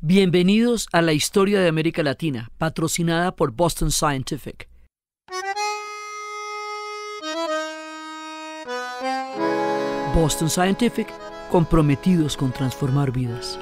Bienvenidos a la historia de América Latina, patrocinada por Boston Scientific. Boston Scientific, comprometidos con transformar vidas.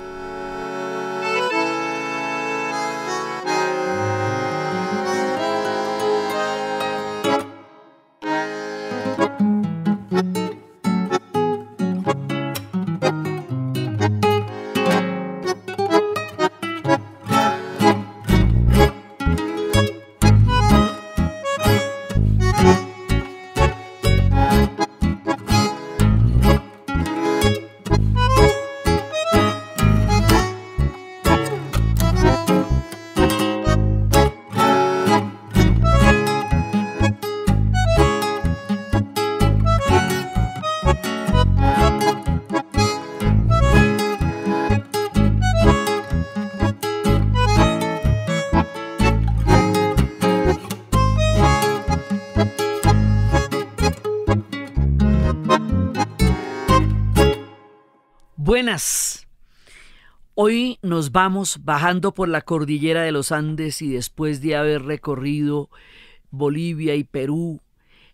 Hoy nos vamos bajando por la cordillera de los Andes y después de haber recorrido Bolivia y Perú,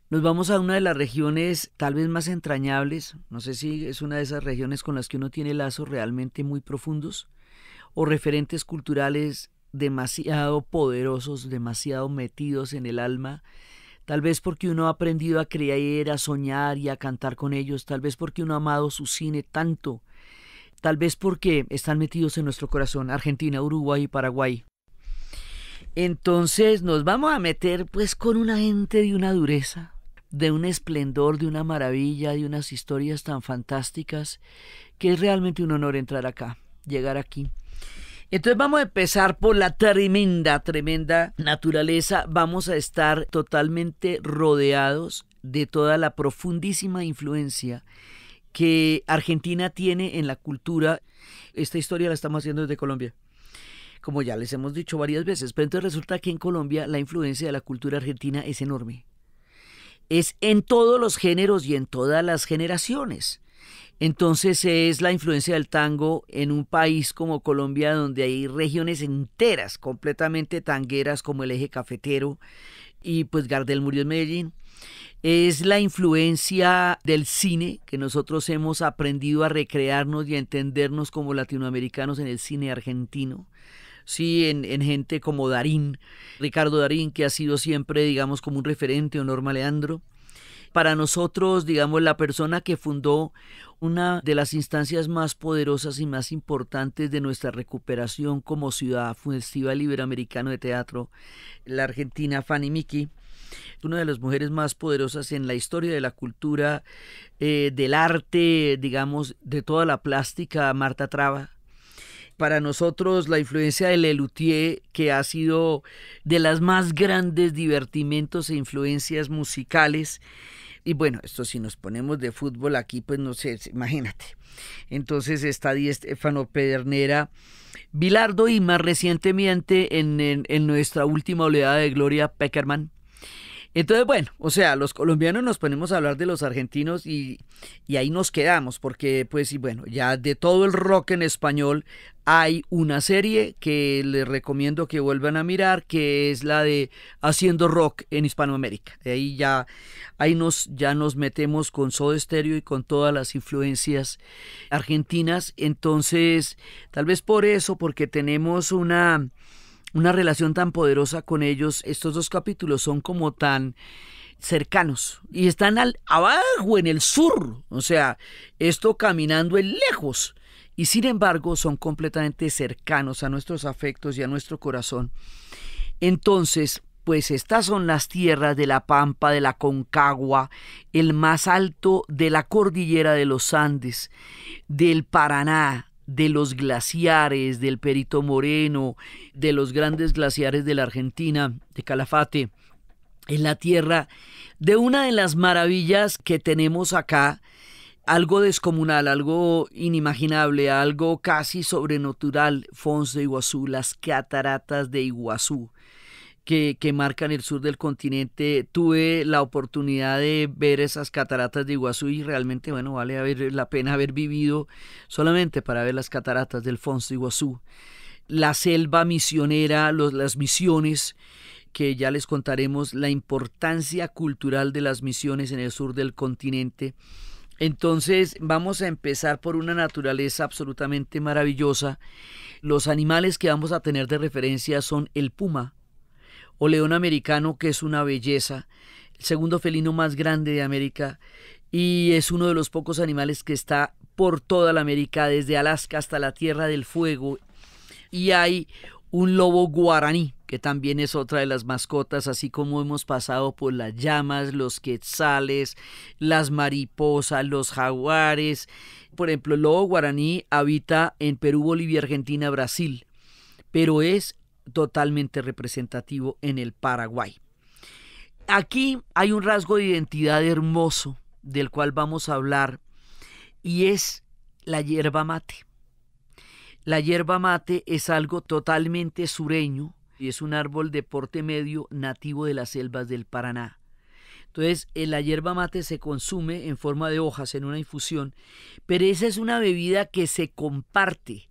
nos vamos a una de las regiones tal vez más entrañables, no sé si es una de esas regiones con las que uno tiene lazos realmente muy profundos o referentes culturales demasiado poderosos, demasiado metidos en el alma, tal vez porque uno ha aprendido a creer, a soñar y a cantar con ellos, tal vez porque uno ha amado su cine tanto tal vez porque están metidos en nuestro corazón, Argentina, Uruguay y Paraguay. Entonces nos vamos a meter pues con una gente de una dureza, de un esplendor, de una maravilla, de unas historias tan fantásticas, que es realmente un honor entrar acá, llegar aquí. Entonces vamos a empezar por la tremenda, tremenda naturaleza. Vamos a estar totalmente rodeados de toda la profundísima influencia que Argentina tiene en la cultura. Esta historia la estamos haciendo desde Colombia como ya les hemos dicho varias veces, pero entonces resulta que en Colombia la influencia de la cultura argentina es enorme. Es en todos los géneros y en todas las generaciones. Entonces es la influencia del tango en un país como Colombia donde hay regiones enteras completamente tangueras como el eje cafetero y pues Gardel murió en Medellín es la influencia del cine, que nosotros hemos aprendido a recrearnos y a entendernos como latinoamericanos en el cine argentino. Sí, en, gente como Darín, Ricardo Darín, que ha sido siempre, digamos, como un referente, o Norma Leandro para nosotros, digamos, la persona que fundó una de las instancias más poderosas y más importantes de nuestra recuperación como ciudad, Festival Iberoamericano de Teatro, la argentina Fanny Miki, una de las mujeres más poderosas en la historia de la cultura, eh, del arte, digamos, de toda la plástica, Marta Traba. Para nosotros la influencia de Lelutier, que ha sido de las más grandes divertimentos e influencias musicales, y bueno, esto si nos ponemos de fútbol aquí, pues no sé, imagínate. Entonces está Di Estefano Pedernera, Bilardo y más recientemente en nuestra última oleada de Gloria Peckerman. Entonces, bueno, o sea, los colombianos nos ponemos a hablar de los argentinos y, y ahí nos quedamos, porque pues, y bueno, ya de todo el rock en español hay una serie que les recomiendo que vuelvan a mirar, que es la de Haciendo Rock en Hispanoamérica. ahí ya, ahí nos, ya nos metemos con Soda Stereo y con todas las influencias argentinas. Entonces, tal vez por eso, porque tenemos una una relación tan poderosa con ellos. Estos dos capítulos son como tan cercanos y están al, abajo en el sur, o sea, esto caminando en lejos y sin embargo son completamente cercanos a nuestros afectos y a nuestro corazón. Entonces, pues estas son las tierras de la Pampa, de la Concagua, el más alto de la cordillera de los Andes, del Paraná, de los glaciares del Perito Moreno, de los grandes glaciares de la Argentina, de Calafate, en la tierra, de una de las maravillas que tenemos acá, algo descomunal, algo inimaginable, algo casi sobrenatural, Fons de Iguazú, las cataratas de Iguazú que, marcan el sur del continente. Tuve la oportunidad de ver esas cataratas de Iguazú y realmente, bueno, vale la pena haber vivido solamente para ver las cataratas del Fons de Iguazú. La selva misionera, las misiones, que ya les contaremos la importancia cultural de las misiones en el sur del continente. Entonces vamos a empezar por una naturaleza absolutamente maravillosa. Los animales que vamos a tener de referencia son el puma, o león americano, que es una belleza, el segundo felino más grande de América y es uno de los pocos animales que está por toda la América, desde Alaska hasta la Tierra del Fuego. Y hay un lobo guaraní, que también es otra de las mascotas, así como hemos pasado por las llamas, los quetzales, las mariposas, los jaguares. Por ejemplo, el lobo guaraní habita en Perú, Bolivia, Argentina, Brasil, pero es totalmente representativo en el Paraguay. Aquí hay un rasgo de identidad hermoso del cual vamos a hablar y es la hierba mate. La hierba mate es algo totalmente sureño y es un árbol de porte medio nativo de las selvas del Paraná. Entonces, eh, la hierba mate se consume en forma de hojas en una infusión, pero esa es una bebida que se comparte,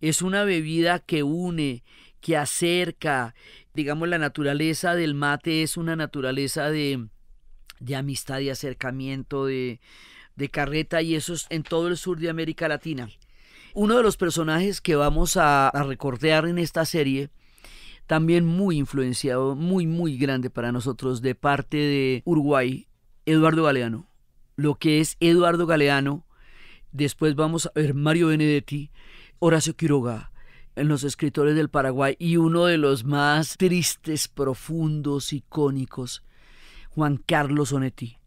es una bebida que une, que acerca. Digamos, la naturaleza del mate es una naturaleza de, amistad, de acercamiento, de, carreta, y eso es en todo el sur de América Latina. Uno de los personajes que vamos a, a recordar en esta serie, también muy influenciado, muy, muy grande para nosotros de parte de Uruguay, Eduardo Galeano. Lo que es Eduardo Galeano, después vamos a ver Mario Benedetti, Horacio Quiroga, en los escritores del Paraguay y uno de los más tristes, profundos, icónicos, Juan Carlos Onetti.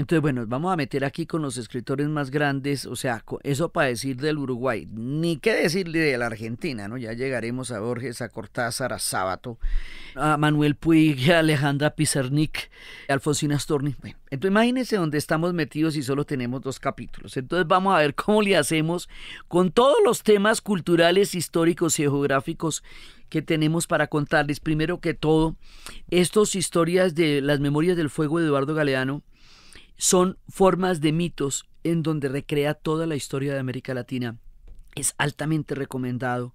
Entonces, bueno, vamos a meter aquí con los escritores más grandes, o sea, eso para decir del Uruguay, ni qué decirle de la Argentina, ¿no? Ya llegaremos a Borges, a Cortázar, a Sábato, a Manuel Puig, a Alejandra Pizarnik, a Alfonsina Storni. Bueno, entonces imagínense dónde estamos metidos y solo tenemos dos capítulos. Entonces vamos a ver cómo le hacemos con todos los temas culturales, históricos y geográficos que tenemos para contarles. Primero que todo, estas historias de las memorias del fuego de Eduardo Galeano, son formas de mitos en donde recrea toda la historia de América Latina. Es altamente recomendado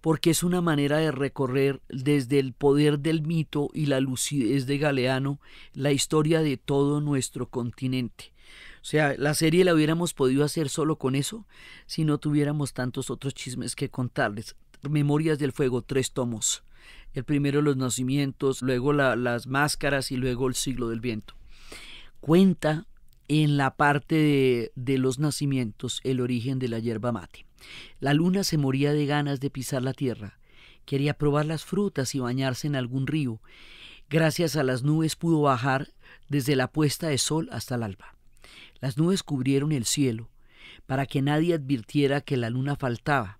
porque es una manera de recorrer desde el poder del mito y la lucidez de Galeano la historia de todo nuestro continente. O sea, la serie la hubiéramos podido hacer solo con eso si no tuviéramos tantos otros chismes que contarles. Memorias del Fuego, tres tomos. El primero los nacimientos, luego las máscaras y luego el siglo del viento cuenta en la parte de, los nacimientos el origen de la yerba mate. La luna se moría de ganas de pisar la tierra, quería probar las frutas y bañarse en algún río. Gracias a las nubes pudo bajar desde la puesta de sol hasta el alba. Las nubes cubrieron el cielo, para que nadie advirtiera que la luna faltaba.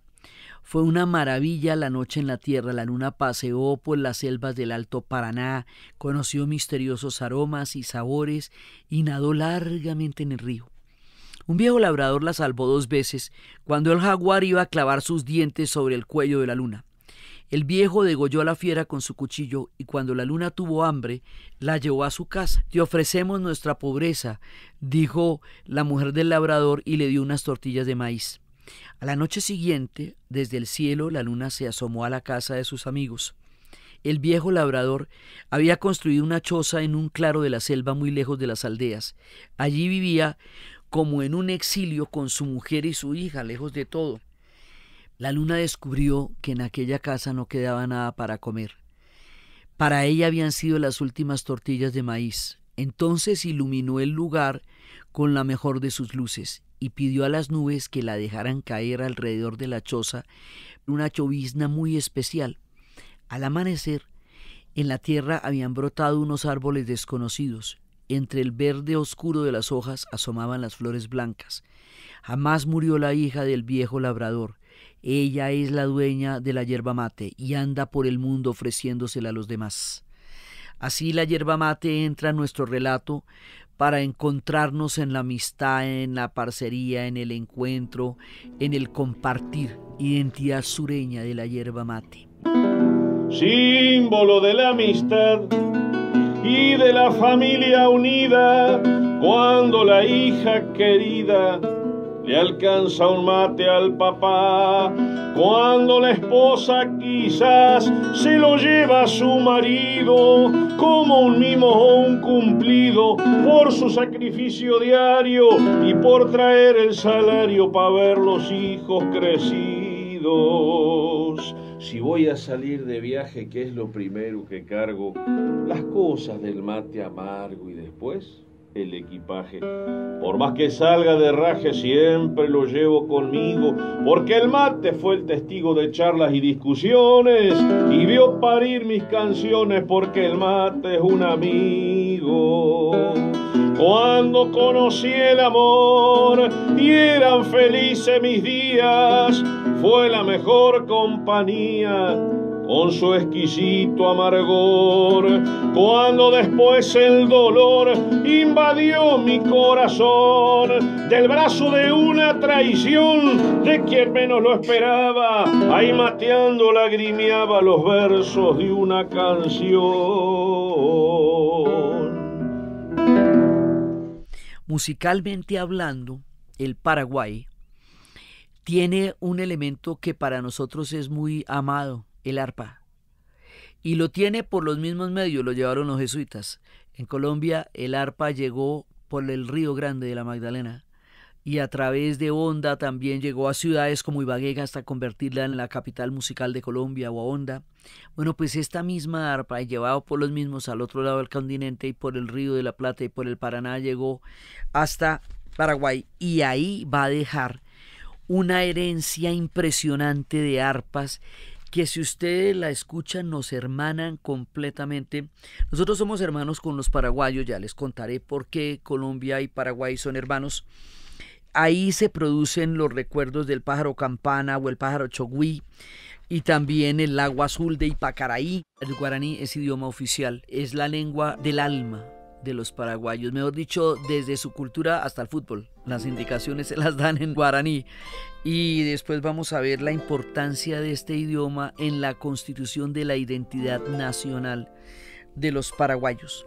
Fue una maravilla la noche en la tierra. La luna paseó por las selvas del Alto Paraná, conoció misteriosos aromas y sabores y nadó largamente en el río. Un viejo labrador la salvó dos veces cuando el jaguar iba a clavar sus dientes sobre el cuello de la luna. El viejo degolló a la fiera con su cuchillo y cuando la luna tuvo hambre, la llevó a su casa. Te ofrecemos nuestra pobreza, dijo la mujer del labrador y le dio unas tortillas de maíz. A la noche siguiente, desde el cielo, la luna se asomó a la casa de sus amigos. El viejo labrador había construido una choza en un claro de la selva muy lejos de las aldeas. Allí vivía como en un exilio con su mujer y su hija, lejos de todo. La luna descubrió que en aquella casa no quedaba nada para comer. Para ella habían sido las últimas tortillas de maíz. Entonces iluminó el lugar con la mejor de sus luces y pidió a las nubes que la dejaran caer alrededor de la choza una chovizna muy especial. Al amanecer, en la tierra habían brotado unos árboles desconocidos. Entre el verde oscuro de las hojas asomaban las flores blancas. Jamás murió la hija del viejo labrador. Ella es la dueña de la yerba mate y anda por el mundo ofreciéndosela a los demás. Así la yerba mate entra en nuestro relato para encontrarnos en la amistad, en la parcería, en el encuentro, en el compartir, identidad sureña de la hierba mate. Símbolo de la amistad y de la familia unida, cuando la hija querida le alcanza un mate al papá. Cuando la esposa quizás se lo lleva a su marido como un mimo o un cumplido por su sacrificio diario y por traer el salario para ver los hijos crecidos. Si voy a salir de viaje, ¿qué es lo primero que cargo? Las cosas del mate amargo y después el equipaje. Por más que salga de raje, siempre lo llevo conmigo, porque el mate fue el testigo de charlas y discusiones, y vio parir mis canciones, porque el mate es un amigo. Cuando conocí el amor y eran felices mis días, fue la mejor compañía con su exquisito amargor, cuando después el dolor invadió mi corazón, del brazo de una traición de quien menos lo esperaba, ahí mateando lagrimeaba los versos de una canción. Musicalmente hablando, el Paraguay tiene un elemento que para nosotros es muy amado el arpa. Y lo tiene por los mismos medios, lo llevaron los jesuitas. En Colombia el arpa llegó por el Río Grande de la Magdalena y a través de Onda también llegó a ciudades como Ibagué hasta convertirla en la capital musical de Colombia o a Onda. Bueno, pues esta misma arpa, ...llevado por los mismos al otro lado del continente y por el Río de la Plata y por el Paraná, llegó hasta Paraguay y ahí va a dejar una herencia impresionante de arpas que si usted la escucha nos hermanan completamente. Nosotros somos hermanos con los paraguayos, ya les contaré por qué Colombia y Paraguay son hermanos. Ahí se producen los recuerdos del pájaro campana o el pájaro chogui y también el agua azul de Ipacaraí. El guaraní es idioma oficial, es la lengua del alma de los paraguayos, mejor dicho, desde su cultura hasta el fútbol. Las indicaciones se las dan en guaraní. Y después vamos a ver la importancia de este idioma en la constitución de la identidad nacional de los paraguayos.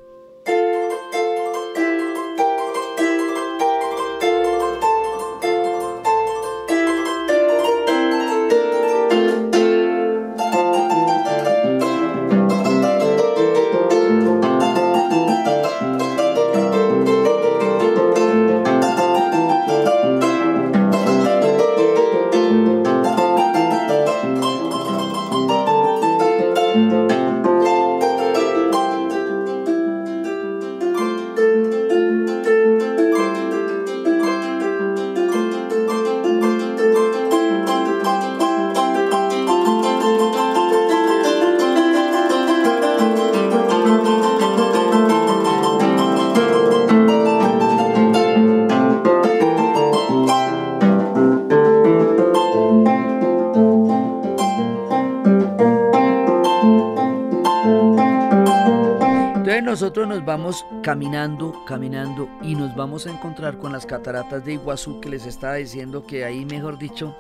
vamos caminando, caminando y nos vamos a encontrar con las cataratas de Iguazú que les estaba diciendo que ahí, mejor dicho,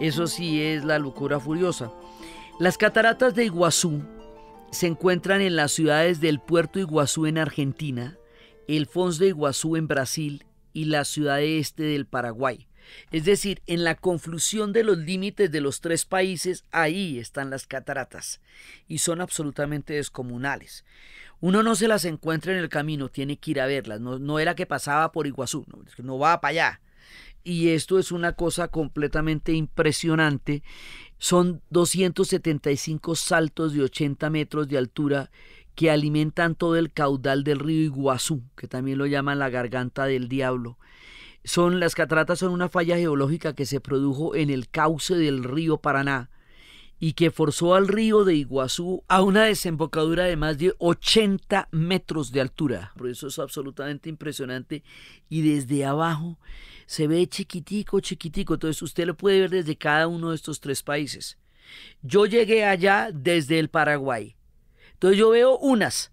eso sí es la locura furiosa. Las cataratas de Iguazú se encuentran en las ciudades del puerto Iguazú en Argentina, el Fons de Iguazú en Brasil y la ciudad este del Paraguay. Es decir, en la confusión de los límites de los tres países, ahí están las cataratas y son absolutamente descomunales. Uno no se las encuentra en el camino, tiene que ir a verlas. No, era que pasaba por Iguazú, no, no va para allá. Y esto es una cosa completamente impresionante. Son 275 saltos de 80 metros de altura que alimentan todo el caudal del río Iguazú, que también lo llaman la garganta del diablo. Son, las cataratas son una falla geológica que se produjo en el cauce del río Paraná y que forzó al río de Iguazú a una desembocadura de más de 80 metros de altura. Por eso es absolutamente impresionante y desde abajo se ve chiquitico, chiquitico. Entonces usted lo puede ver desde cada uno de estos tres países. Yo llegué allá desde el Paraguay. Entonces yo veo unas,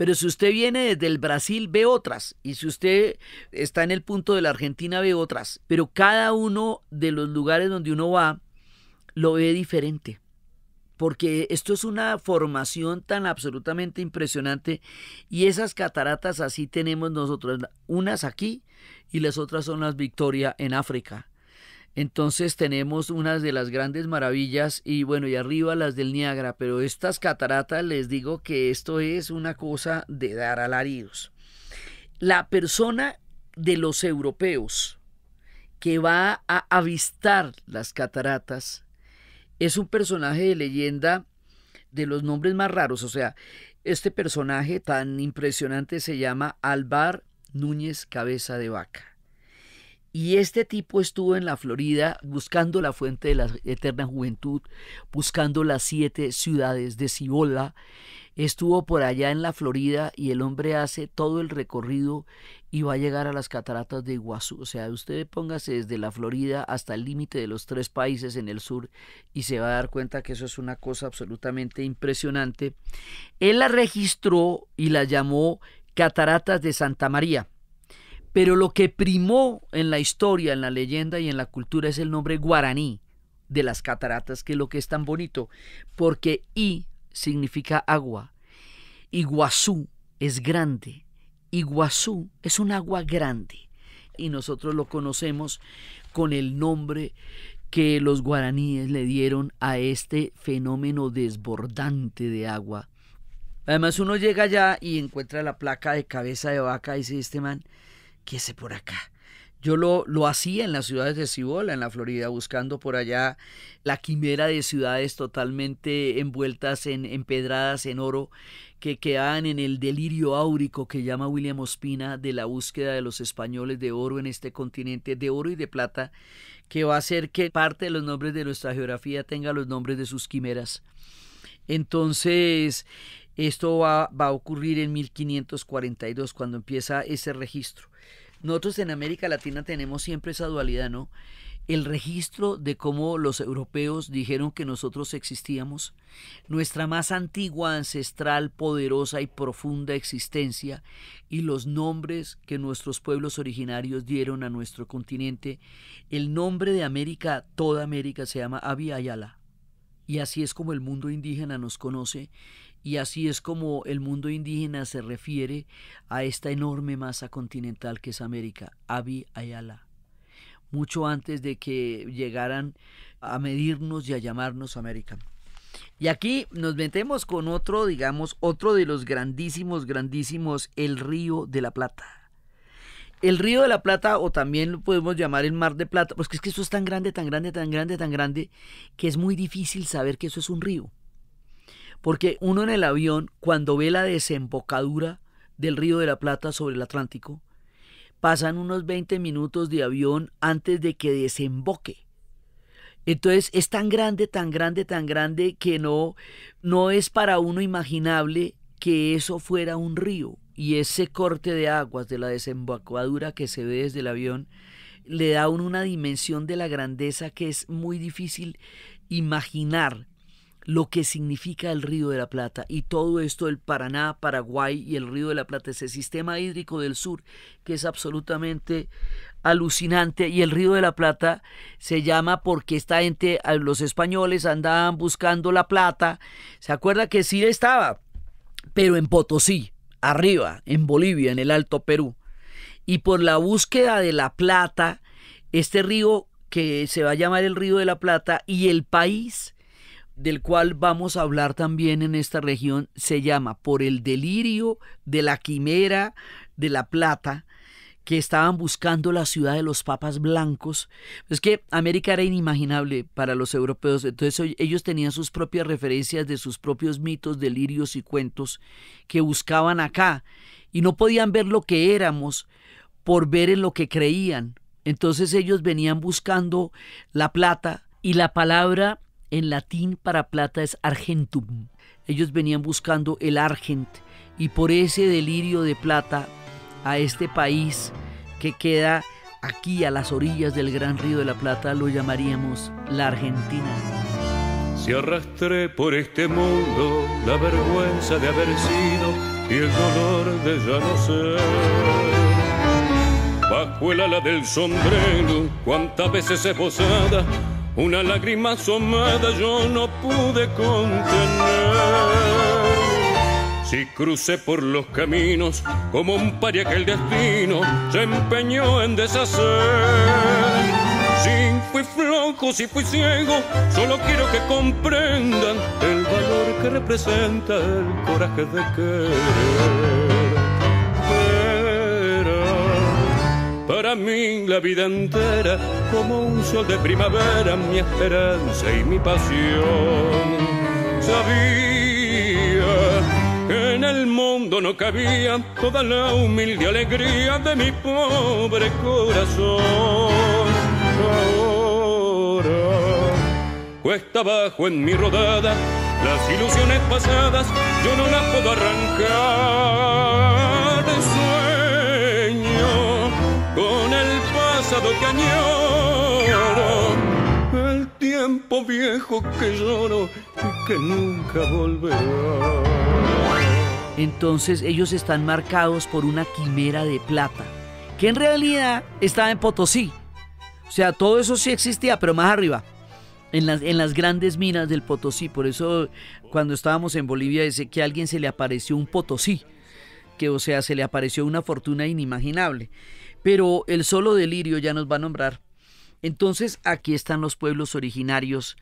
pero si usted viene desde el Brasil, ve otras. Y si usted está en el punto de la Argentina, ve otras. Pero cada uno de los lugares donde uno va, lo ve diferente. Porque esto es una formación tan absolutamente impresionante. Y esas cataratas así tenemos nosotros. Unas aquí y las otras son las Victoria en África. Entonces tenemos unas de las grandes maravillas y bueno, y arriba las del Niágara, pero estas cataratas les digo que esto es una cosa de dar alaridos. La persona de los europeos que va a avistar las cataratas es un personaje de leyenda de los nombres más raros, o sea, este personaje tan impresionante se llama Alvar Núñez Cabeza de Vaca. Y este tipo estuvo en la Florida buscando la fuente de la eterna juventud, buscando las siete ciudades de Cibola. Estuvo por allá en la Florida y el hombre hace todo el recorrido y va a llegar a las cataratas de Iguazú. O sea, usted póngase desde la Florida hasta el límite de los tres países en el sur y se va a dar cuenta que eso es una cosa absolutamente impresionante. Él la registró y la llamó Cataratas de Santa María. Pero lo que primó en la historia, en la leyenda y en la cultura es el nombre guaraní de las cataratas, que es lo que es tan bonito, porque I significa agua, Iguazú es grande, Iguazú es un agua grande y nosotros lo conocemos con el nombre que los guaraníes le dieron a este fenómeno desbordante de agua. Además uno llega allá y encuentra la placa de cabeza de vaca, dice este man, por acá. Yo lo, hacía en las ciudades de Cibola, en la Florida, buscando por allá la quimera de ciudades totalmente envueltas en empedradas en oro que quedaban en el delirio áurico que llama William Ospina de la búsqueda de los españoles de oro en este continente, de oro y de plata, que va a hacer que parte de los nombres de nuestra geografía tenga los nombres de sus quimeras. Entonces, esto va, va a ocurrir en 1542, cuando empieza ese registro. Nosotros en América Latina tenemos siempre esa dualidad, ¿no? El registro de cómo los europeos dijeron que nosotros existíamos, nuestra más antigua, ancestral, poderosa y profunda existencia y los nombres que nuestros pueblos originarios dieron a nuestro continente. El nombre de América, toda América, se llama Abiyayala Y así es como el mundo indígena nos conoce y así es como el mundo indígena se refiere a esta enorme masa continental que es América, Abi Ayala, mucho antes de que llegaran a medirnos y a llamarnos América. Y aquí nos metemos con otro, digamos, otro de los grandísimos, grandísimos, el Río de la Plata. El Río de la Plata, o también lo podemos llamar el Mar de Plata, porque es que eso es tan grande, tan grande, tan grande, tan grande, que es muy difícil saber que eso es un río. Porque uno en el avión, cuando ve la desembocadura del Río de la Plata sobre el Atlántico, pasan unos 20 minutos de avión antes de que desemboque. Entonces es tan grande, tan grande, tan grande que no, no es para uno imaginable que eso fuera un río. Y ese corte de aguas de la desembocadura que se ve desde el avión le da a uno una dimensión de la grandeza que es muy difícil imaginar lo que significa el Río de la Plata y todo esto del Paraná, Paraguay y el Río de la Plata, ese sistema hídrico del sur que es absolutamente alucinante y el Río de la Plata se llama porque esta gente, los españoles andaban buscando la plata, se acuerda que sí estaba, pero en Potosí, arriba, en Bolivia, en el Alto Perú, y por la búsqueda de la plata, este río que se va a llamar el Río de la Plata y el país, del cual vamos a hablar también en esta región, se llama Por el delirio de la quimera de la plata, que estaban buscando la ciudad de los papas blancos. Es que América era inimaginable para los europeos, entonces ellos tenían sus propias referencias de sus propios mitos, delirios y cuentos que buscaban acá y no podían ver lo que éramos por ver en lo que creían. Entonces ellos venían buscando la plata y la palabra en latín para plata es argentum. Ellos venían buscando el argent y por ese delirio de plata a este país que queda aquí a las orillas del gran río de la Plata lo llamaríamos la Argentina. Si arrastré por este mundo la vergüenza de haber sido y el dolor de ya no ser. Bajo el ala del sombrero, cuántas veces he posada una lágrima asomada yo no pude contener. Si crucé por los caminos como un paria que el destino se empeñó en deshacer. Si fui flojo, si fui ciego, solo quiero que comprendan el valor que representa el coraje de querer. Para mí la vida entera, como un sol de primavera, mi esperanza y mi pasión. Sabía que en el mundo no cabía toda la humilde alegría de mi pobre corazón. Ahora cuesta abajo en mi rodada, las ilusiones pasadas yo no las puedo arrancar el tiempo viejo que y que nunca Entonces ellos están marcados por una quimera de plata, que en realidad estaba en Potosí. O sea, todo eso sí existía, pero más arriba, en las, en las grandes minas del Potosí. Por eso cuando estábamos en Bolivia dice que a alguien se le apareció un Potosí, que o sea, se le apareció una fortuna inimaginable. Pero el solo delirio ya nos va a nombrar. Entonces aquí están los pueblos originarios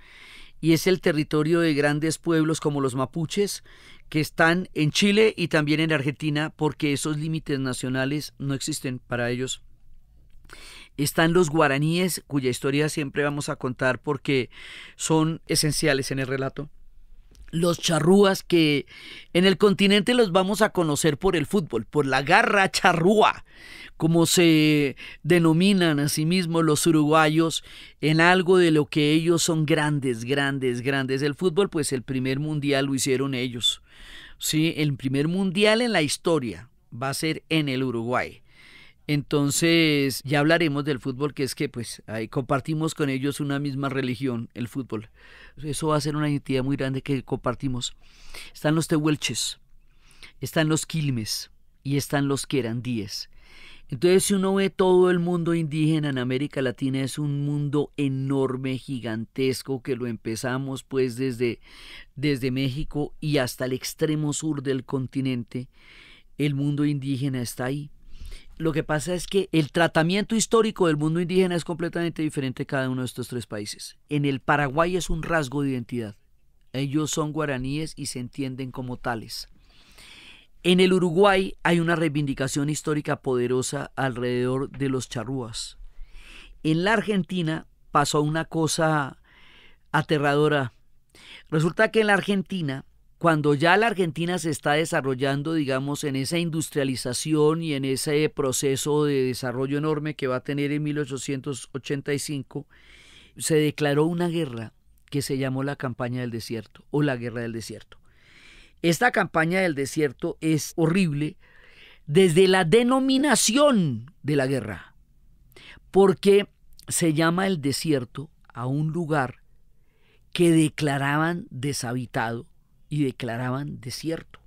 y es el territorio de grandes pueblos como los mapuches que están en Chile y también en Argentina porque esos límites nacionales no existen para ellos. Están los guaraníes cuya historia siempre vamos a contar porque son esenciales en el relato. Los charrúas que en el continente los vamos a conocer por el fútbol, por la garra charrúa, como se denominan a sí mismos los uruguayos, en algo de lo que ellos son grandes, grandes, grandes. El fútbol, pues el primer mundial lo hicieron ellos. Sí, el primer mundial en la historia va a ser en el Uruguay. Entonces, ya hablaremos del fútbol, que es que pues compartimos con ellos una misma religión, el fútbol. Eso va a ser una identidad muy grande que compartimos. Están los tehuelches, están los quilmes y están los querandíes. Entonces, si uno ve todo el mundo indígena en América Latina, es un mundo enorme, gigantesco, que lo empezamos pues desde, desde México y hasta el extremo sur del continente. El mundo indígena está ahí. Lo que pasa es que el tratamiento histórico del mundo indígena es completamente diferente en cada uno de estos tres países. En el Paraguay es un rasgo de identidad. Ellos son guaraníes y se entienden como tales. En el Uruguay hay una reivindicación histórica poderosa alrededor de los charrúas. En la Argentina pasó una cosa aterradora. Resulta que en la Argentina, cuando ya la Argentina se está desarrollando, digamos, en esa industrialización y en ese proceso de desarrollo enorme que va a tener en 1885, se declaró una guerra que se llamó la campaña del desierto o la guerra del desierto. Esta campaña del desierto es horrible desde la denominación de la guerra, porque se llama el desierto a un lugar que declaraban deshabitado y declaraban desierto.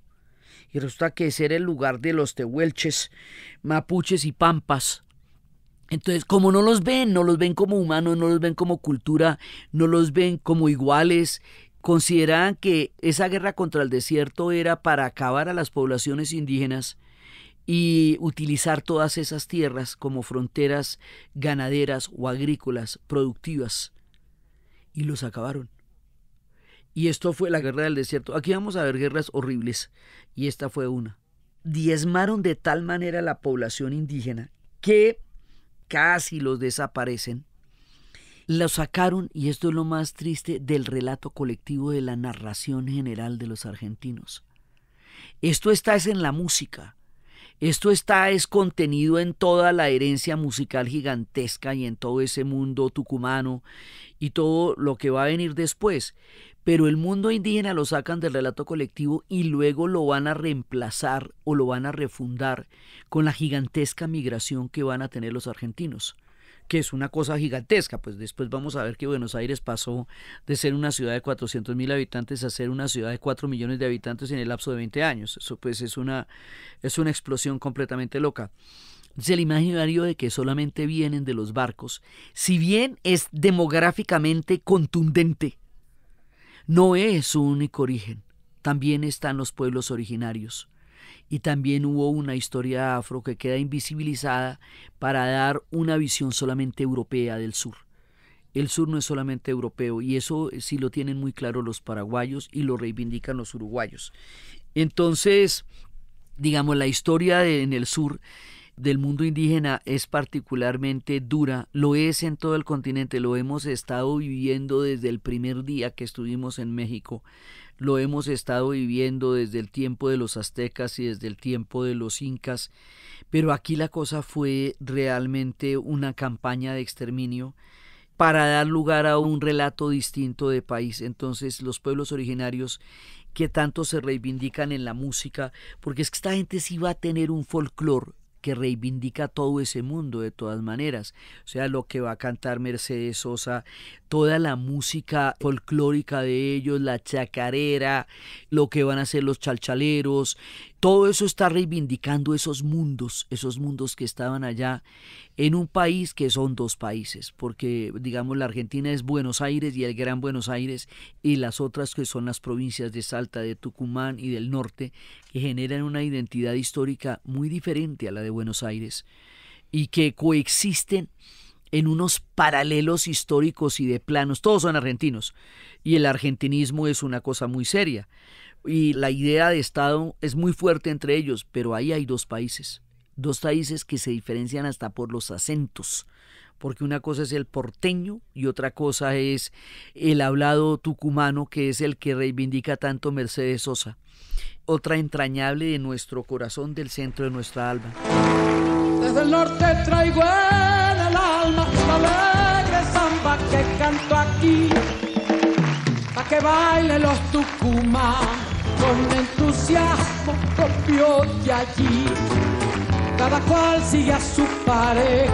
Y resulta que ese era el lugar de los tehuelches, mapuches y pampas. Entonces, como no los ven, no los ven como humanos, no los ven como cultura, no los ven como iguales, consideraban que esa guerra contra el desierto era para acabar a las poblaciones indígenas y utilizar todas esas tierras como fronteras ganaderas o agrícolas productivas. Y los acabaron. Y esto fue la guerra del desierto. Aquí vamos a ver guerras horribles. Y esta fue una. Diezmaron de tal manera la población indígena que casi los desaparecen lo sacaron, y esto es lo más triste, del relato colectivo de la narración general de los argentinos. Esto está es en la música. Esto está es contenido en toda la herencia musical gigantesca y en todo ese mundo tucumano y todo lo que va a venir después. Pero el mundo indígena lo sacan del relato colectivo y luego lo van a reemplazar o lo van a refundar con la gigantesca migración que van a tener los argentinos que es una cosa gigantesca. Pues después vamos a ver que Buenos Aires pasó de ser una ciudad de 400 mil habitantes a ser una ciudad de 4 millones de habitantes en el lapso de 20 años. Eso pues es una, es una explosión completamente loca. Es el imaginario de que solamente vienen de los barcos, si bien es demográficamente contundente, no es su único origen. También están los pueblos originarios y también hubo una historia afro que queda invisibilizada para dar una visión solamente europea del sur. El sur no es solamente europeo y eso sí lo tienen muy claro los paraguayos y lo reivindican los uruguayos. Entonces, digamos, la historia en el sur del mundo indígena es particularmente dura, lo es en todo el continente, lo hemos estado viviendo desde el primer día que estuvimos en México, lo hemos estado viviendo desde el tiempo de los aztecas y desde el tiempo de los incas, pero aquí la cosa fue realmente una campaña de exterminio para dar lugar a un relato distinto de país. Entonces los pueblos originarios que tanto se reivindican en la música, porque es que esta gente sí va a tener un folclore que reivindica todo ese mundo de todas maneras. O sea, lo que va a cantar Mercedes Sosa, toda la música folclórica de ellos, la chacarera, lo que van a hacer los chalchaleros, todo eso está reivindicando esos mundos, esos mundos que estaban allá en un país que son dos países, porque digamos la Argentina es Buenos Aires y el Gran Buenos Aires y las otras que son las provincias de Salta, de Tucumán y del norte, que generan una identidad histórica muy diferente a la de Buenos Aires y que coexisten en unos paralelos históricos y de planos, todos son argentinos, y el argentinismo es una cosa muy seria y la idea de Estado es muy fuerte entre ellos, pero ahí hay dos países, dos países que se diferencian hasta por los acentos, porque una cosa es el porteño y otra cosa es el hablado tucumano, que es el que reivindica tanto Mercedes Sosa, otra entrañable de nuestro corazón, del centro de nuestra alma. Desde el norte traigo en el alma alegre que canto aquí, que baile los tucumanos con entusiasmo copió de allí. Cada cual sigue a su pared,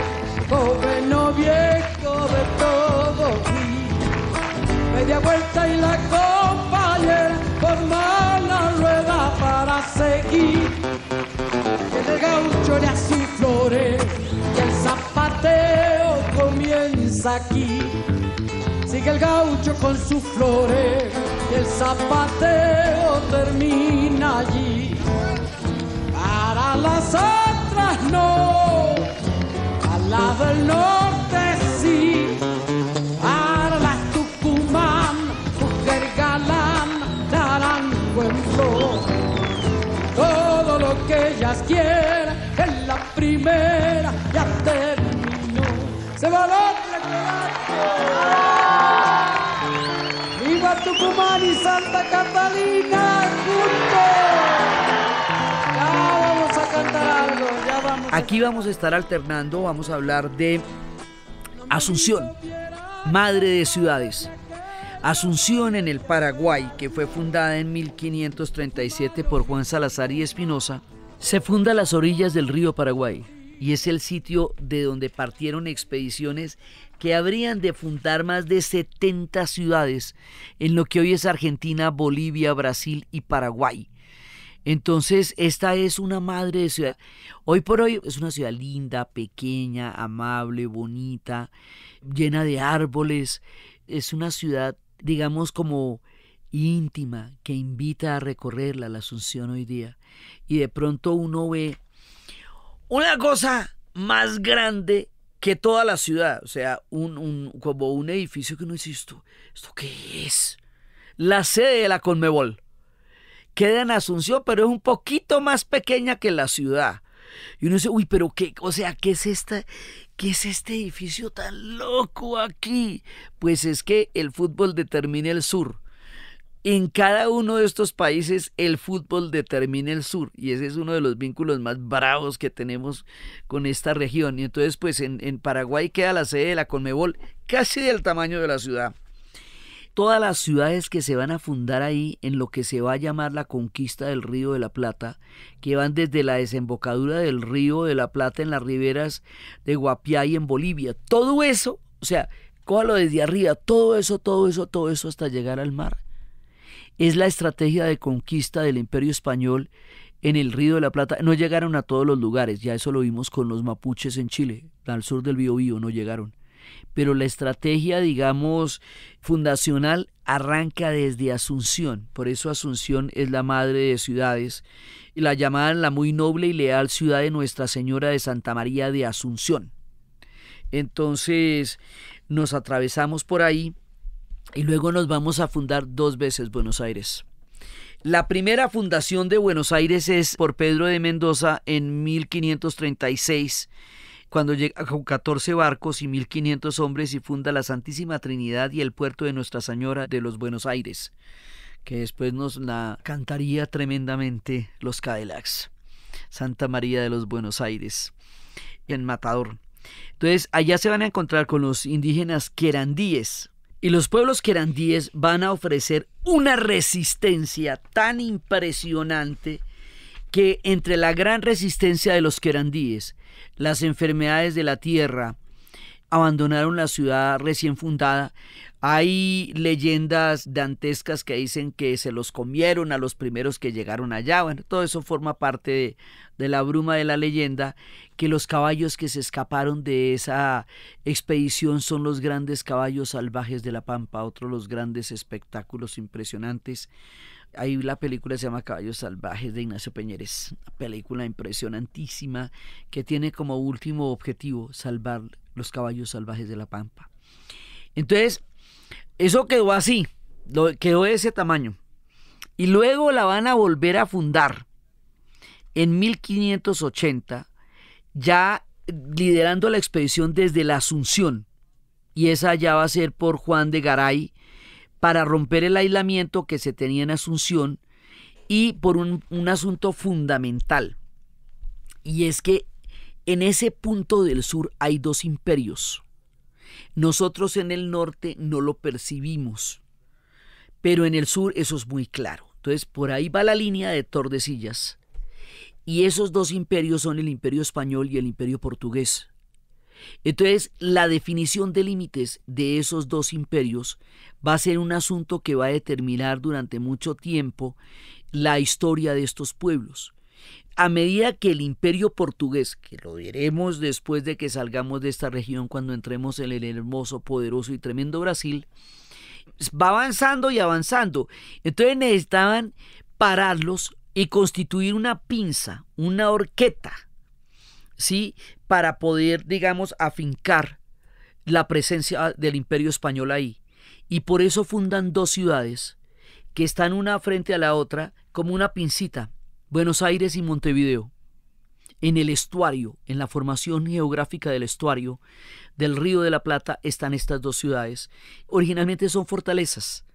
joven no viejo de todo aquí, Media vuelta y la compañera con la rueda para seguir. que el gaucho le hace flores y el zapateo comienza aquí el gaucho con sus flores y el zapateo termina allí. Para las otras no, a lado del norte sí. Para las Tucumán, mujer galán, darán buen flor. Todo lo que ellas quieran en la primera, ya terminó. Se voló Aquí vamos a estar alternando, vamos a hablar de Asunción, madre de ciudades. Asunción en el Paraguay, que fue fundada en 1537 por Juan Salazar y Espinosa, se funda a las orillas del río Paraguay y es el sitio de donde partieron expediciones que habrían de fundar más de 70 ciudades en lo que hoy es Argentina, Bolivia, Brasil y Paraguay. Entonces, esta es una madre de ciudad. Hoy por hoy es una ciudad linda, pequeña, amable, bonita, llena de árboles. Es una ciudad, digamos, como íntima, que invita a recorrerla, la Asunción hoy día. Y de pronto uno ve una cosa más grande que toda la ciudad, o sea, un, como un edificio que no existe ¿esto, ¿esto qué es? La sede de la Conmebol. Queda en Asunción, pero es un poquito más pequeña que la ciudad. Y uno dice, uy, pero qué, o sea, ¿qué es esta, qué es este edificio tan loco aquí? Pues es que el fútbol determina el sur. En cada uno de estos países el fútbol determina el sur y ese es uno de los vínculos más bravos que tenemos con esta región. Y entonces pues en, Paraguay queda la sede de la Conmebol casi del tamaño de la ciudad. Todas las ciudades que se van a fundar ahí en lo que se va a llamar la conquista del Río de la Plata, que van desde la desembocadura del Río de la Plata en las riberas de y en Bolivia. Todo eso, o sea, cógalo desde arriba, todo eso, todo eso, todo eso hasta llegar al mar es la estrategia de conquista del imperio español en el Río de la Plata. No llegaron a todos los lugares, ya eso lo vimos con los mapuches en Chile, al sur del Biobío no llegaron. Pero la estrategia, digamos, fundacional arranca desde Asunción. Por eso Asunción es la madre de ciudades. Y la llamaban la muy noble y leal ciudad de Nuestra Señora de Santa María de Asunción. Entonces nos atravesamos por ahí y luego nos vamos a fundar dos veces Buenos Aires. La primera fundación de Buenos Aires es por Pedro de Mendoza en 1536, cuando llega con 14 barcos y 1500 hombres y funda la Santísima Trinidad y el puerto de Nuestra Señora de los Buenos Aires, que después nos la cantaría tremendamente los Cadillacs. Santa María de los Buenos Aires, el Matador. Entonces, allá se van a encontrar con los indígenas querandíes, y los pueblos querandíes van a ofrecer una resistencia tan impresionante que entre la gran resistencia de los querandíes, las enfermedades de la tierra, abandonaron la ciudad recién fundada, hay leyendas dantescas que dicen que se los comieron a los primeros que llegaron allá. Bueno, todo eso forma parte de, la bruma de la leyenda, que los caballos que se escaparon de esa expedición son los grandes caballos salvajes de la Pampa, otro los grandes espectáculos impresionantes. Ahí la película se llama Caballos Salvajes de Ignacio Peñeres, una película impresionantísima que tiene como último objetivo salvar los caballos salvajes de la Pampa. Entonces, eso quedó así, quedó de ese tamaño. Y luego la van a volver a fundar en 1580, ya liderando la expedición desde la Asunción. Y esa ya va a ser por Juan de Garay para romper el aislamiento que se tenía en Asunción y por un, un asunto fundamental. Y es que en ese punto del sur hay dos imperios nosotros en el norte no lo percibimos, pero en el sur eso es muy claro. Entonces, por ahí va la línea de Tordesillas. Y esos dos imperios son el imperio español y el imperio portugués. Entonces, la definición de límites de esos dos imperios va a ser un asunto que va a determinar durante mucho tiempo la historia de estos pueblos a medida que el imperio portugués, que lo veremos después de que salgamos de esta región cuando entremos en el hermoso, poderoso y tremendo Brasil, va avanzando y avanzando. Entonces necesitaban pararlos y constituir una pinza, una horqueta, ¿sí? Para poder, digamos, afincar la presencia del imperio español ahí. Y por eso fundan dos ciudades que están una frente a la otra como una pincita Buenos Aires y Montevideo, en el estuario, en la formación geográfica del estuario del Río de la Plata están estas dos ciudades. Originalmente son fortalezas.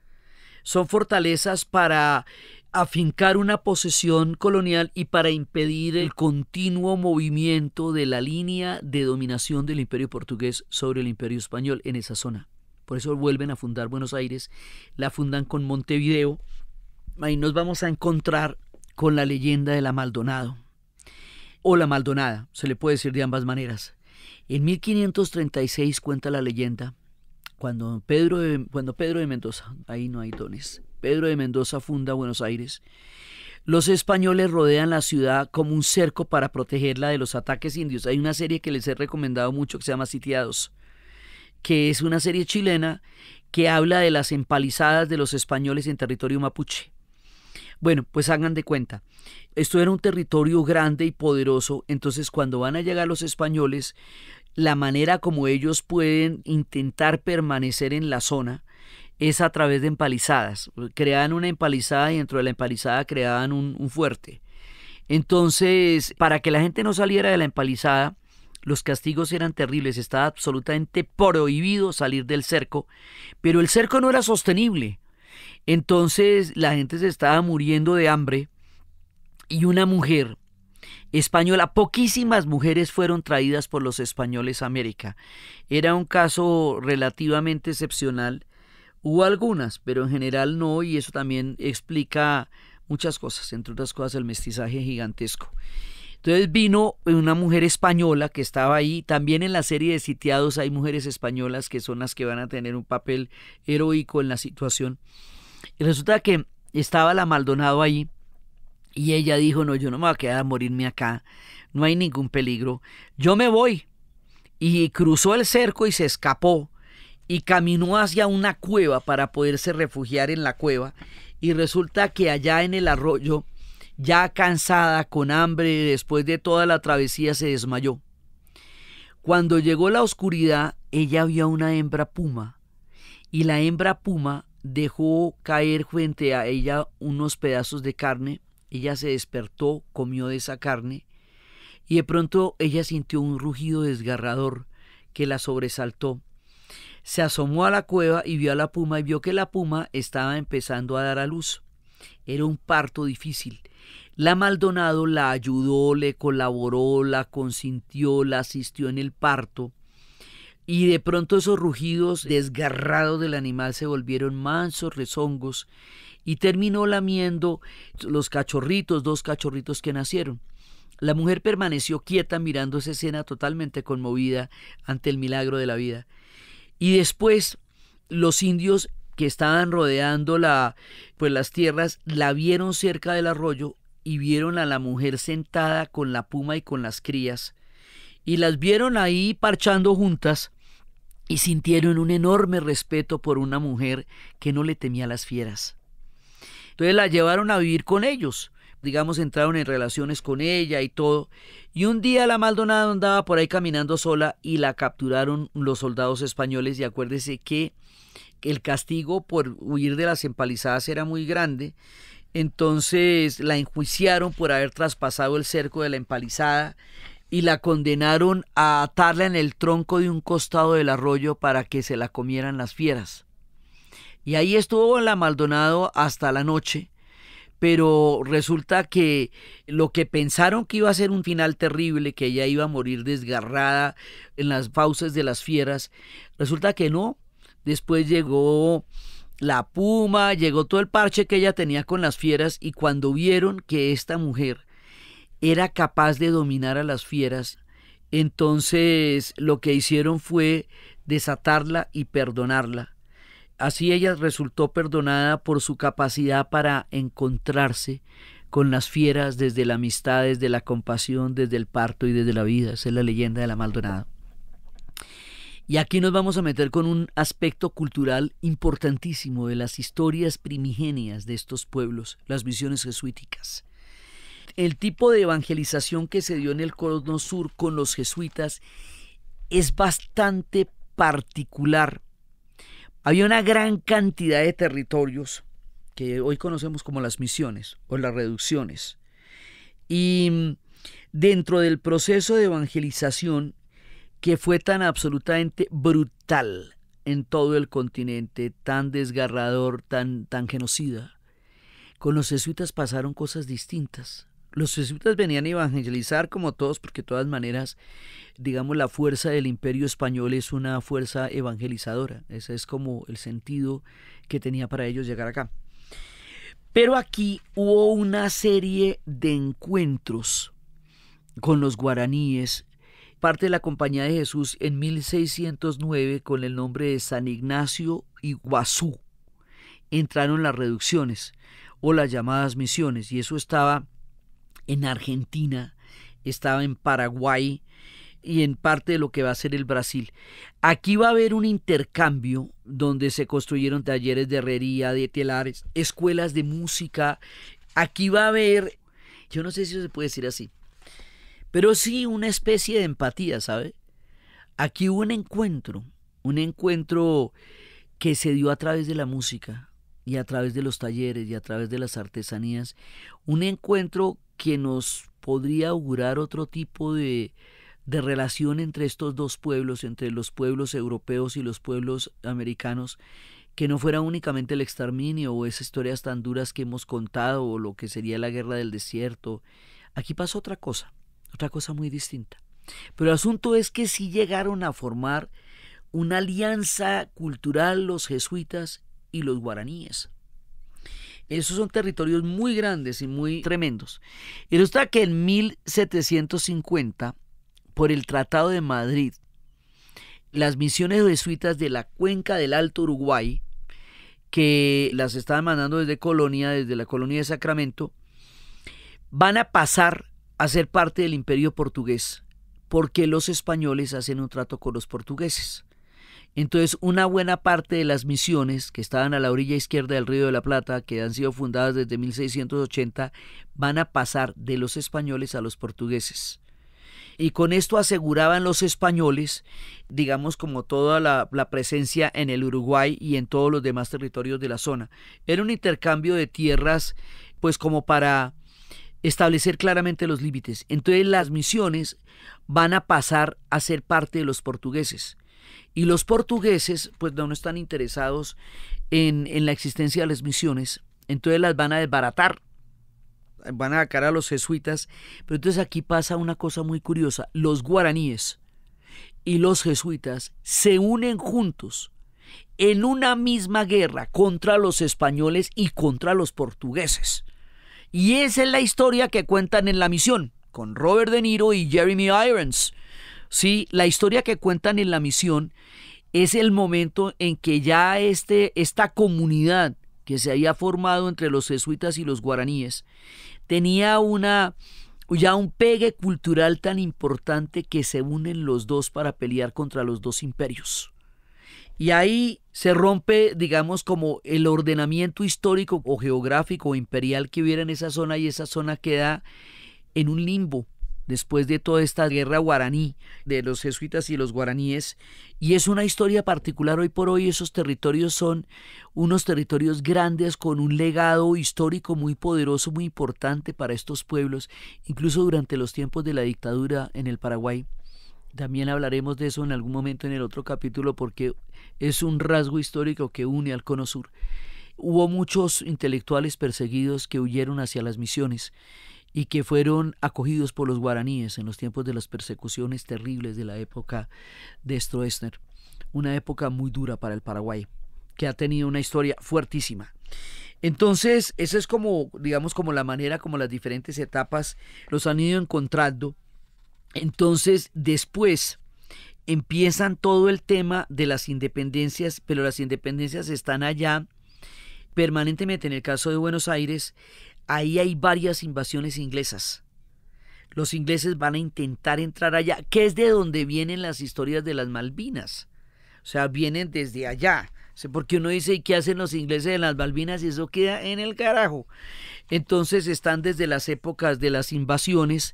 Son fortalezas para afincar una posesión colonial y para impedir el continuo movimiento de la línea de dominación del imperio portugués sobre el imperio español en esa zona. Por eso vuelven a fundar Buenos Aires, la fundan con Montevideo. Ahí nos vamos a encontrar con la leyenda de la Maldonado o la Maldonada, se le puede decir de ambas maneras. En 1536 cuenta la leyenda, cuando Pedro de, cuando Pedro de Mendoza, ahí no hay dones, Pedro de Mendoza funda Buenos Aires, los españoles rodean la ciudad como un cerco para protegerla de los ataques indios. Hay una serie que les he recomendado mucho que se llama Sitiados, que es una serie chilena que habla de las empalizadas de los españoles en territorio mapuche. Bueno, pues hagan de cuenta. Esto era un territorio grande y poderoso, entonces cuando van a llegar los españoles, la manera como ellos pueden intentar permanecer en la zona es a través de empalizadas. Creaban una empalizada y dentro de la empalizada creaban un, un fuerte. Entonces, para que la gente no saliera de la empalizada, los castigos eran terribles, estaba absolutamente prohibido salir del cerco, pero el cerco no era sostenible. Entonces la gente se estaba muriendo de hambre y una mujer española, poquísimas mujeres fueron traídas por los españoles a América. Era un caso relativamente excepcional. Hubo algunas, pero en general no, y eso también explica muchas cosas, entre otras cosas el mestizaje gigantesco. Entonces vino una mujer española que estaba ahí. También en la serie de sitiados hay mujeres españolas que son las que van a tener un papel heroico en la situación. Y resulta que estaba la Maldonado ahí y ella dijo, no, yo no me voy a quedar a morirme acá, no hay ningún peligro, yo me voy. Y cruzó el cerco y se escapó y caminó hacia una cueva para poderse refugiar en la cueva. Y resulta que allá en el arroyo, ya cansada, con hambre, después de toda la travesía, se desmayó. Cuando llegó la oscuridad, ella vio una hembra puma. Y la hembra puma dejó caer frente a ella unos pedazos de carne, ella se despertó, comió de esa carne, y de pronto ella sintió un rugido desgarrador que la sobresaltó. Se asomó a la cueva y vio a la puma y vio que la puma estaba empezando a dar a luz. Era un parto difícil. La Maldonado la ayudó, le colaboró, la consintió, la asistió en el parto y de pronto esos rugidos desgarrados del animal se volvieron mansos rezongos y terminó lamiendo los cachorritos, dos cachorritos que nacieron. La mujer permaneció quieta mirando esa escena totalmente conmovida ante el milagro de la vida. Y después los indios que estaban rodeando la, pues las tierras la vieron cerca del arroyo y vieron a la mujer sentada con la puma y con las crías y las vieron ahí parchando juntas y sintieron un enorme respeto por una mujer que no le temía a las fieras. Entonces la llevaron a vivir con ellos, digamos, entraron en relaciones con ella y todo. Y un día la Maldonada andaba por ahí caminando sola y la capturaron los soldados españoles y acuérdese que el castigo por huir de las empalizadas era muy grande. Entonces la enjuiciaron por haber traspasado el cerco de la empalizada y la condenaron a atarla en el tronco de un costado del arroyo para que se la comieran las fieras. Y ahí estuvo la Maldonado hasta la noche, pero resulta que lo que pensaron que iba a ser un final terrible, que ella iba a morir desgarrada en las fauces de las fieras, resulta que no. Después llegó la puma, llegó todo el parche que ella tenía con las fieras y cuando vieron que esta mujer era capaz de dominar a las fieras, entonces lo que hicieron fue desatarla y perdonarla. Así ella resultó perdonada por su capacidad para encontrarse con las fieras desde la amistad, desde la compasión, desde el parto y desde la vida. Esa es la leyenda de la Maldonada. Y aquí nos vamos a meter con un aspecto cultural importantísimo de las historias primigenias de estos pueblos, las misiones jesuíticas el tipo de evangelización que se dio en el Corno Sur con los jesuitas es bastante particular. Había una gran cantidad de territorios que hoy conocemos como las misiones o las reducciones. Y mm, dentro del proceso de evangelización que fue tan absolutamente brutal en todo el continente, tan desgarrador, tan, tan genocida, con los jesuitas pasaron cosas distintas los jesuitas venían a evangelizar como todos, porque de todas maneras, digamos, la fuerza del imperio español es una fuerza evangelizadora. Ese es como el sentido que tenía para ellos llegar acá. Pero aquí hubo una serie de encuentros con los guaraníes, parte de la Compañía de Jesús en 1609 con el nombre de San Ignacio Guazú, Entraron las reducciones o las llamadas misiones y eso estaba en Argentina, estaba en Paraguay y en parte de lo que va a ser el Brasil. Aquí va a haber un intercambio donde se construyeron talleres de herrería, de telares, escuelas de música. Aquí va a haber, yo no sé si se puede decir así, pero sí una especie de empatía, ¿sabe? Aquí hubo un encuentro, un encuentro que se dio a través de la música y a través de los talleres y a través de las artesanías, un encuentro que nos podría augurar otro tipo de, relación entre estos dos pueblos, entre los pueblos europeos y los pueblos americanos, que no fuera únicamente el exterminio o esas historias tan duras que hemos contado o lo que sería la guerra del desierto. Aquí pasó otra cosa, otra cosa muy distinta. Pero el asunto es que sí llegaron a formar una alianza cultural los jesuitas y los guaraníes. Esos son territorios muy grandes y muy tremendos. Y resulta que en 1750, por el Tratado de Madrid, las misiones jesuitas de la cuenca del Alto Uruguay, que las estaban mandando desde Colonia, desde la colonia de Sacramento, van a pasar a ser parte del imperio portugués, porque los españoles hacen un trato con los portugueses. Entonces, una buena parte de las misiones que estaban a la orilla izquierda del Río de la Plata, que han sido fundadas desde 1680, van a pasar de los españoles a los portugueses. Y con esto aseguraban los españoles, digamos, como toda la, presencia en el Uruguay y en todos los demás territorios de la zona. Era un intercambio de tierras, pues como para establecer claramente los límites. Entonces las misiones van a pasar a ser parte de los portugueses. Y los portugueses, pues no están interesados en, la existencia de las misiones, entonces las van a desbaratar, van a cara a los jesuitas. Pero entonces aquí pasa una cosa muy curiosa, los guaraníes y los jesuitas se unen juntos en una misma guerra contra los españoles y contra los portugueses. Y esa es la historia que cuentan en la misión, con Robert De Niro y Jeremy Irons. Sí, la historia que cuentan en la misión es el momento en que ya este, esta comunidad que se había formado entre los jesuitas y los guaraníes tenía una, ya un pegue cultural tan importante que se unen los dos para pelear contra los dos imperios. Y ahí se rompe, digamos, como el ordenamiento histórico o geográfico o imperial que hubiera en esa zona y esa zona queda en un limbo después de toda esta guerra guaraní de los jesuitas y los guaraníes. Y es una historia particular hoy por hoy. Esos territorios son unos territorios grandes con un legado histórico muy poderoso, muy importante para estos pueblos, incluso durante los tiempos de la dictadura en el Paraguay. También hablaremos de eso en algún momento en el otro capítulo porque es un rasgo histórico que une al Cono Sur. Hubo muchos intelectuales perseguidos que huyeron hacia las misiones y que fueron acogidos por los guaraníes en los tiempos de las persecuciones terribles de la época de Stroessner. Una época muy dura para el Paraguay, que ha tenido una historia fuertísima. Entonces, esa es como, digamos, como la manera, como las diferentes etapas los han ido encontrando. Entonces, después empiezan todo el tema de las independencias, pero las independencias están allá permanentemente. En el caso de Buenos Aires, ahí hay varias invasiones inglesas. Los ingleses van a intentar entrar allá, que es de donde vienen las historias de las Malvinas. O sea, vienen desde allá. Porque uno dice, ¿y qué hacen los ingleses en las Malvinas? Y eso queda en el carajo. Entonces están desde las épocas de las invasiones.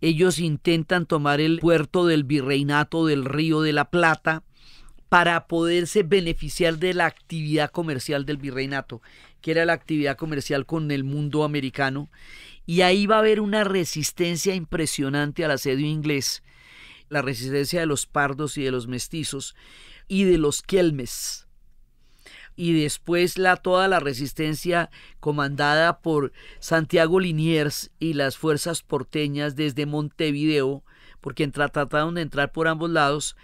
Ellos intentan tomar el puerto del virreinato del Río de la Plata para poderse beneficiar de la actividad comercial del virreinato que era la actividad comercial con el mundo americano, y ahí va a haber una resistencia impresionante al asedio inglés, la resistencia de los pardos y de los mestizos y de los quelmes. Y después la, toda la resistencia comandada por Santiago Liniers y las fuerzas porteñas desde Montevideo, porque trataron de entrar por ambos lados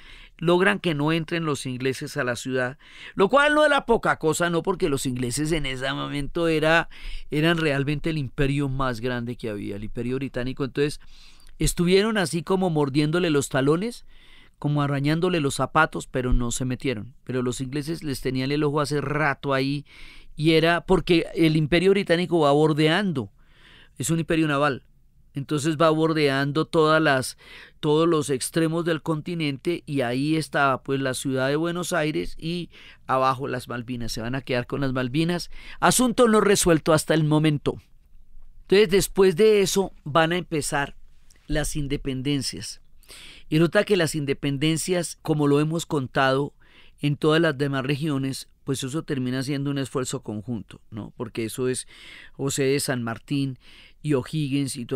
logran que no entren los ingleses a la ciudad, lo cual no era poca cosa, no, porque los ingleses en ese momento era, eran realmente el imperio más grande que había, el imperio británico. Entonces, estuvieron así como mordiéndole los talones, como arañándole los zapatos, pero no se metieron. Pero los ingleses les tenían el ojo hace rato ahí y era porque el imperio británico va bordeando, es un imperio naval entonces va bordeando todas las, todos los extremos del continente y ahí está pues la ciudad de Buenos Aires y abajo las Malvinas. Se van a quedar con las Malvinas. Asunto no resuelto hasta el momento. Entonces después de eso van a empezar las independencias. Y nota que las independencias, como lo hemos contado en todas las demás regiones, pues eso termina siendo un esfuerzo conjunto, ¿no? Porque eso es José de San Martín, y O'Higgins y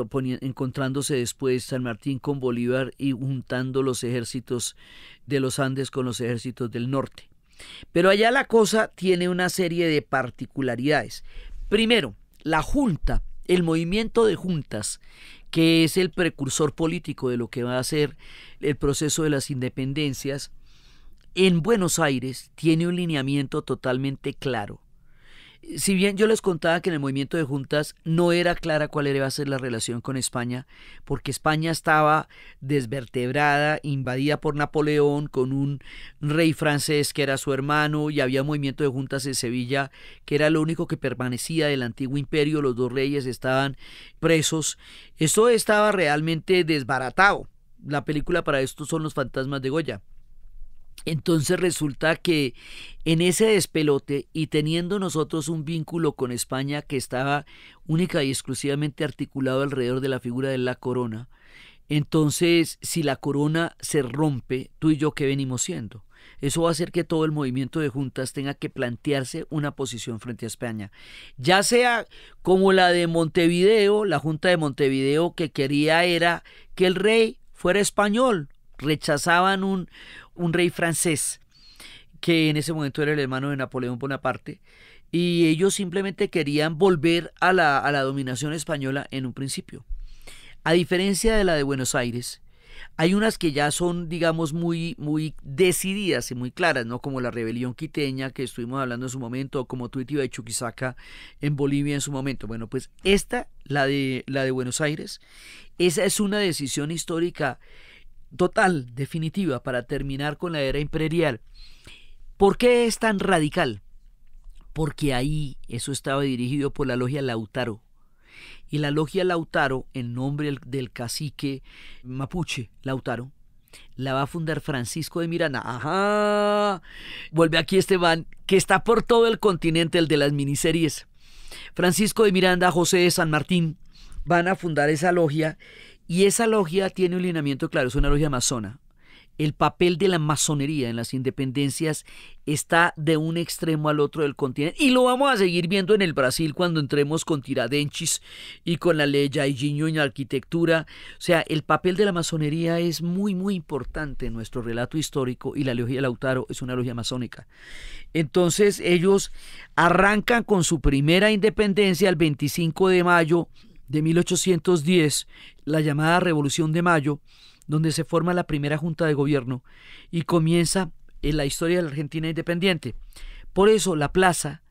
encontrándose después San Martín con Bolívar y juntando los ejércitos de los Andes con los ejércitos del norte. Pero allá la cosa tiene una serie de particularidades. Primero, la junta, el movimiento de juntas, que es el precursor político de lo que va a ser el proceso de las independencias, en Buenos Aires tiene un lineamiento totalmente claro. Si bien yo les contaba que en el movimiento de juntas no era clara cuál iba a ser la relación con España, porque España estaba desvertebrada, invadida por Napoleón, con un rey francés que era su hermano, y había movimiento de juntas en Sevilla, que era lo único que permanecía del antiguo imperio, los dos reyes estaban presos. Esto estaba realmente desbaratado. La película para esto son los fantasmas de Goya. Entonces resulta que en ese despelote y teniendo nosotros un vínculo con España que estaba única y exclusivamente articulado alrededor de la figura de la corona, entonces si la corona se rompe, tú y yo qué venimos siendo. Eso va a hacer que todo el movimiento de juntas tenga que plantearse una posición frente a España. Ya sea como la de Montevideo, la Junta de Montevideo que quería era que el rey fuera español rechazaban un, rey francés, que en ese momento era el hermano de Napoleón Bonaparte, y ellos simplemente querían volver a la, dominación española en un principio. A diferencia de la de Buenos Aires, hay unas que ya son, digamos, muy, muy decididas y muy claras, ¿no? Como la rebelión quiteña que estuvimos hablando en su momento, o como Tuitiva de Chuquisaca en Bolivia en su momento. Bueno, pues esta, la de, la de Buenos Aires, esa es una decisión histórica total, definitiva, para terminar con la era imperial. ¿Por qué es tan radical? Porque ahí eso estaba dirigido por la logia Lautaro. Y la logia Lautaro, en nombre del cacique mapuche Lautaro, la va a fundar Francisco de Miranda. Ajá. Vuelve aquí Esteban, que está por todo el continente, el de las miniseries. Francisco de Miranda, José de San Martín, van a fundar esa logia y esa logia tiene un lineamiento claro, es una logia masona. El papel de la masonería en las independencias está de un extremo al otro del continente y lo vamos a seguir viendo en el Brasil cuando entremos con Tiradentes y con la ley Jairzinho en arquitectura. O sea, el papel de la masonería es muy, muy importante en nuestro relato histórico y la logia Lautaro es una logia masónica. Entonces ellos arrancan con su primera independencia el 25 de mayo de 1810, la llamada Revolución de Mayo, donde se forma la primera junta de gobierno y comienza en eh, la historia de la Argentina independiente. Por eso la plaza,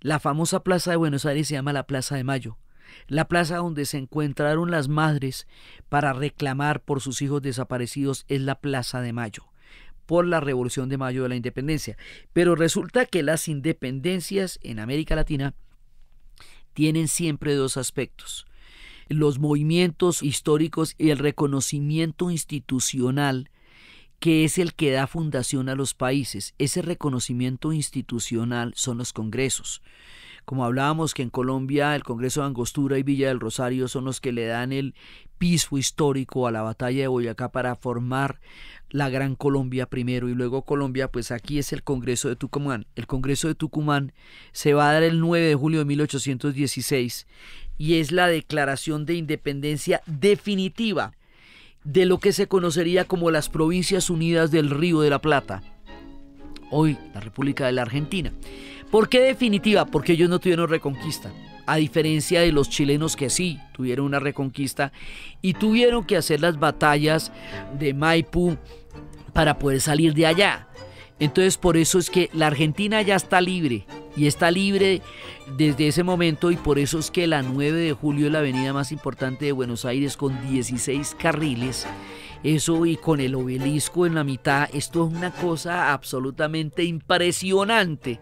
la famosa plaza de Buenos Aires se llama la Plaza de Mayo, la plaza donde se encontraron las madres para reclamar por sus hijos desaparecidos es la Plaza de Mayo por la Revolución de Mayo de la Independencia. Pero resulta que las independencias en América Latina tienen siempre dos aspectos los movimientos históricos y el reconocimiento institucional que es el que da fundación a los países. Ese reconocimiento institucional son los congresos. Como hablábamos que en Colombia el Congreso de Angostura y Villa del Rosario son los que le dan el piso histórico a la batalla de Boyacá para formar la Gran Colombia primero y luego Colombia, pues aquí es el Congreso de Tucumán. El Congreso de Tucumán se va a dar el 9 de julio de 1816 y es la declaración de independencia definitiva de lo que se conocería como las Provincias Unidas del Río de la Plata, hoy la República de la Argentina. ¿Por qué definitiva? Porque ellos no tuvieron reconquista, a diferencia de los chilenos que sí tuvieron una reconquista y tuvieron que hacer las batallas de Maipú para poder salir de allá. Entonces por eso es que la Argentina ya está libre y está libre desde ese momento y por eso es que la 9 de julio es la avenida más importante de Buenos Aires con 16 carriles. Eso y con el obelisco en la mitad, esto es una cosa absolutamente impresionante.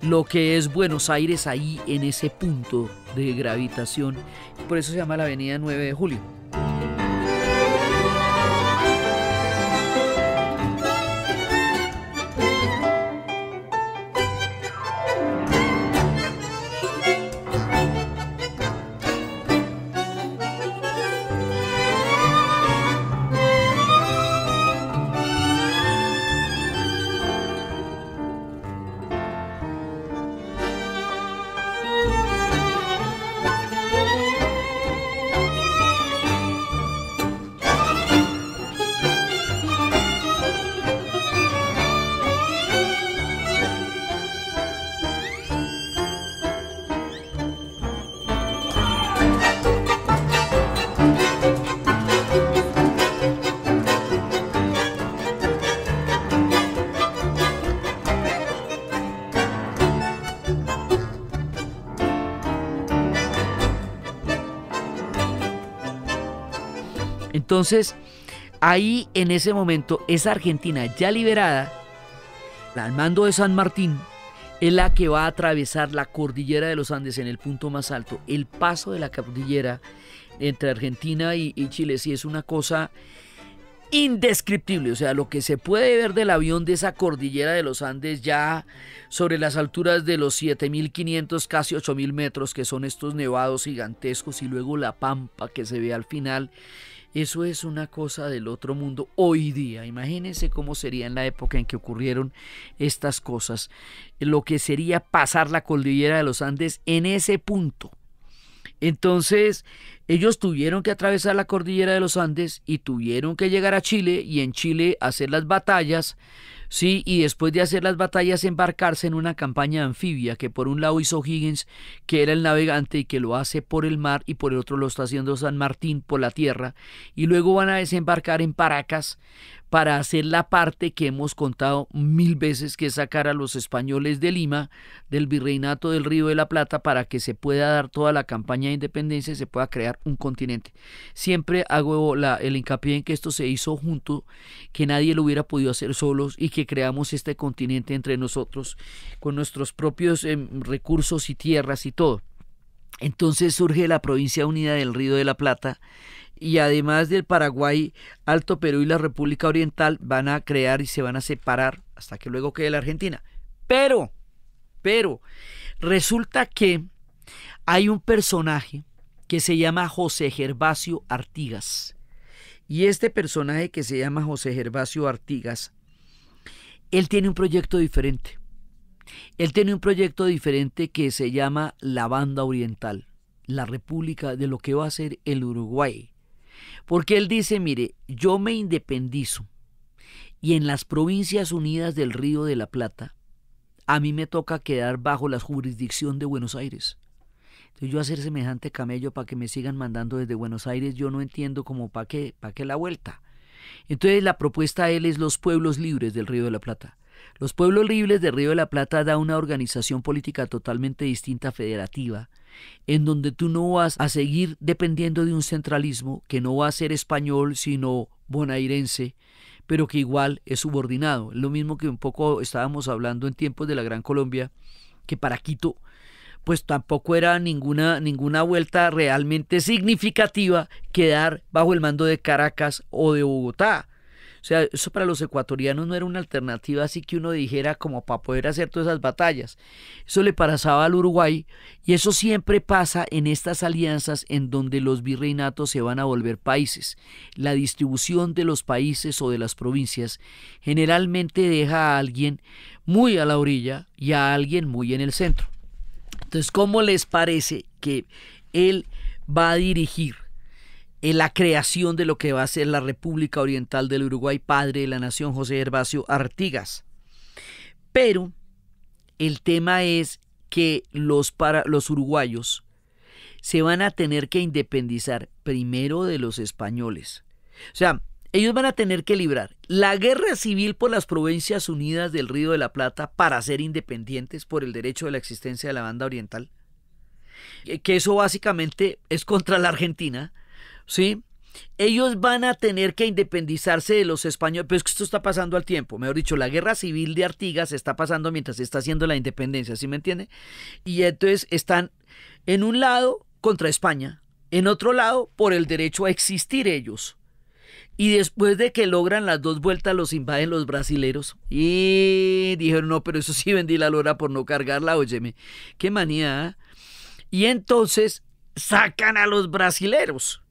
Lo que es Buenos Aires ahí en ese punto de gravitación. Por eso se llama la avenida 9 de julio. Entonces, ahí en ese momento, esa Argentina ya liberada, al mando de San Martín, es la que va a atravesar la cordillera de los Andes en el punto más alto, el paso de la cordillera entre Argentina y, y Chile. Sí, es una cosa indescriptible. O sea, lo que se puede ver del avión de esa cordillera de los Andes ya sobre las alturas de los 7.500, casi 8.000 metros, que son estos nevados gigantescos, y luego la pampa que se ve al final eso es una cosa del otro mundo hoy día. Imagínense cómo sería en la época en que ocurrieron estas cosas, lo que sería pasar la cordillera de los Andes en ese punto. Entonces, ellos tuvieron que atravesar la cordillera de los Andes y tuvieron que llegar a Chile y en Chile hacer las batallas Sí, y después de hacer las batallas embarcarse en una campaña anfibia que por un lado hizo Higgins, que era el navegante y que lo hace por el mar, y por el otro lo está haciendo San Martín por la tierra, y luego van a desembarcar en Paracas para hacer la parte que hemos contado mil veces, que es sacar a los españoles de Lima, del virreinato del Río de la Plata, para que se pueda dar toda la campaña de independencia y se pueda crear un continente. Siempre hago el hincapié en que esto se hizo junto, que nadie lo hubiera podido hacer solos y que creamos este continente entre nosotros, con nuestros propios em, recursos y tierras y todo. Entonces surge la provincia unida del Río de la Plata, y además del Paraguay, Alto Perú y la República Oriental van a crear y se van a separar hasta que luego quede la Argentina. Pero, pero, resulta que hay un personaje que se llama José Gervasio Artigas. Y este personaje que se llama José Gervasio Artigas, él tiene un proyecto diferente. Él tiene un proyecto diferente que se llama La Banda Oriental, la República de lo que va a ser el Uruguay. Porque él dice, mire, yo me independizo y en las provincias unidas del Río de la Plata, a mí me toca quedar bajo la jurisdicción de Buenos Aires. Entonces yo hacer semejante camello para que me sigan mandando desde Buenos Aires, yo no entiendo como para qué, para qué la vuelta. Entonces la propuesta de él es los pueblos libres del Río de la Plata. Los pueblos libres del Río de la Plata da una organización política totalmente distinta, federativa, en donde tú no vas a seguir dependiendo de un centralismo que no va a ser español sino bonairense, pero que igual es subordinado. Lo mismo que un poco estábamos hablando en tiempos de la Gran Colombia, que para Quito pues tampoco era ninguna, ninguna vuelta realmente significativa quedar bajo el mando de Caracas o de Bogotá. O sea, eso para los ecuatorianos no era una alternativa así que uno dijera como para poder hacer todas esas batallas. Eso le pasaba al Uruguay y eso siempre pasa en estas alianzas en donde los virreinatos se van a volver países. La distribución de los países o de las provincias generalmente deja a alguien muy a la orilla y a alguien muy en el centro. Entonces, ¿cómo les parece que él va a dirigir en la creación de lo que va a ser la República Oriental del Uruguay, padre de la nación José Herbacio Artigas. Pero el tema es que los, para, los uruguayos se van a tener que independizar primero de los españoles. O sea, ellos van a tener que librar la guerra civil por las provincias unidas del Río de la Plata para ser independientes por el derecho de la existencia de la banda oriental, eh, que eso básicamente es contra la Argentina, ¿sí? Ellos van a tener que independizarse de los españoles, pero es que esto está pasando al tiempo, mejor dicho, la guerra civil de Artigas está pasando mientras se está haciendo la independencia, ¿sí me entiende? Y entonces están en un lado contra España, en otro lado por el derecho a existir ellos. Y después de que logran las dos vueltas, los invaden los brasileros. Y dijeron, no, pero eso sí vendí la lora por no cargarla, óyeme. Qué manía. ¿ah?". Y entonces sacan a los brasileros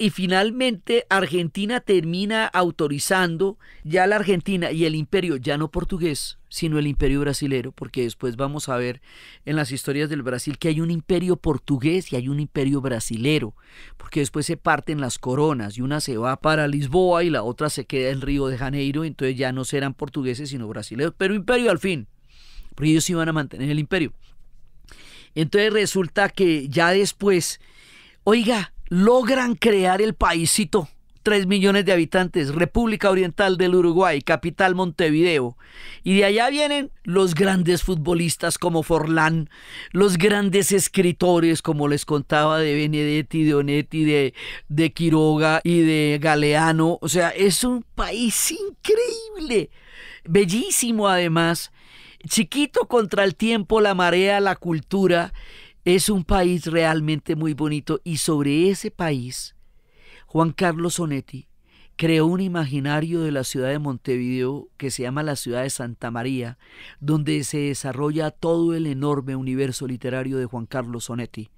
y finalmente Argentina termina autorizando ya la Argentina y el imperio, ya no portugués, sino el imperio brasilero, porque después vamos a ver en las historias del Brasil que hay un imperio portugués y hay un imperio brasilero, porque después se parten las coronas y una se va para Lisboa y la otra se queda en Río de Janeiro, entonces ya no serán portugueses sino brasileños, pero imperio al fin, porque ellos iban a mantener el imperio. Entonces resulta que ya después, oiga, logran crear el paísito. 3 millones de habitantes, República Oriental del Uruguay, capital Montevideo. Y de allá vienen los grandes futbolistas como Forlán, los grandes escritores, como les contaba, de Benedetti, de Onetti, de, de Quiroga y de Galeano. O sea, es un país increíble, bellísimo además, chiquito contra el tiempo, la marea, la cultura es un país realmente muy bonito y sobre ese país, Juan Carlos Sonetti creó un imaginario de la ciudad de Montevideo que se llama la ciudad de Santa María, donde se desarrolla todo el enorme universo literario de Juan Carlos Sonetti,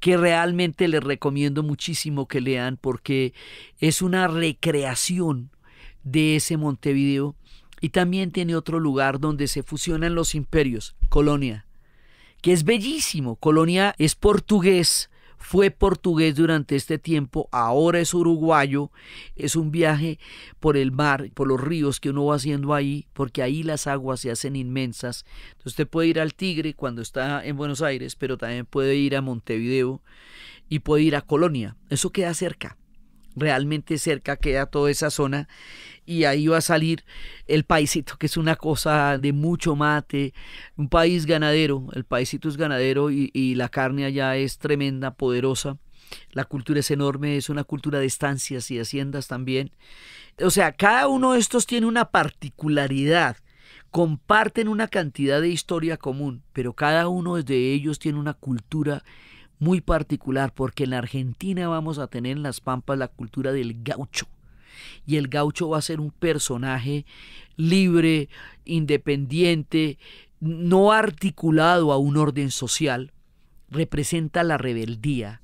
que realmente les recomiendo muchísimo que lean porque es una recreación de ese Montevideo y también tiene otro lugar donde se fusionan los imperios, Colonia, que es bellísimo. Colonia es portugués, fue portugués durante este tiempo, ahora es uruguayo, es un viaje por el mar, por los ríos que uno va haciendo ahí, porque ahí las aguas se hacen inmensas. Entonces usted puede ir al Tigre cuando está en Buenos Aires, pero también puede ir a Montevideo y puede ir a Colonia, eso queda cerca realmente cerca queda toda esa zona y ahí va a salir el paisito, que es una cosa de mucho mate, un país ganadero, el paisito es ganadero y, y la carne allá es tremenda, poderosa. La cultura es enorme, es una cultura de estancias y haciendas también. O sea, cada uno de estos tiene una particularidad, comparten una cantidad de historia común, pero cada uno de ellos tiene una cultura muy particular porque en la Argentina vamos a tener en las pampas la cultura del gaucho. Y el gaucho va a ser un personaje libre, independiente, no articulado a un orden social. Representa la rebeldía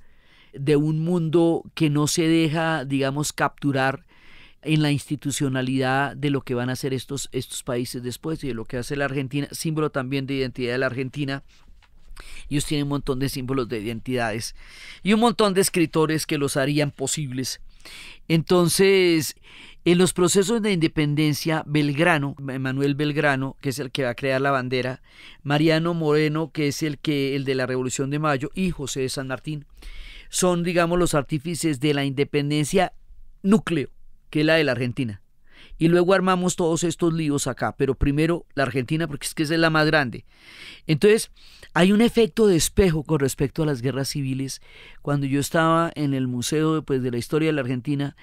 de un mundo que no se deja, digamos, capturar en la institucionalidad de lo que van a hacer estos, estos países después y de lo que hace la Argentina, símbolo también de identidad de la Argentina ellos tienen un montón de símbolos de identidades y un montón de escritores que los harían posibles. Entonces, en los procesos de independencia, Belgrano, Manuel Belgrano, que es el que va a crear la bandera, Mariano Moreno, que es el que el de la Revolución de Mayo, y José de San Martín, son, digamos, los artífices de la independencia núcleo, que es la de la Argentina y luego armamos todos estos líos acá, pero primero la Argentina porque es que es la más grande. Entonces, hay un efecto de espejo con respecto a las guerras civiles. Cuando yo estaba en el Museo pues, de la Historia de la Argentina,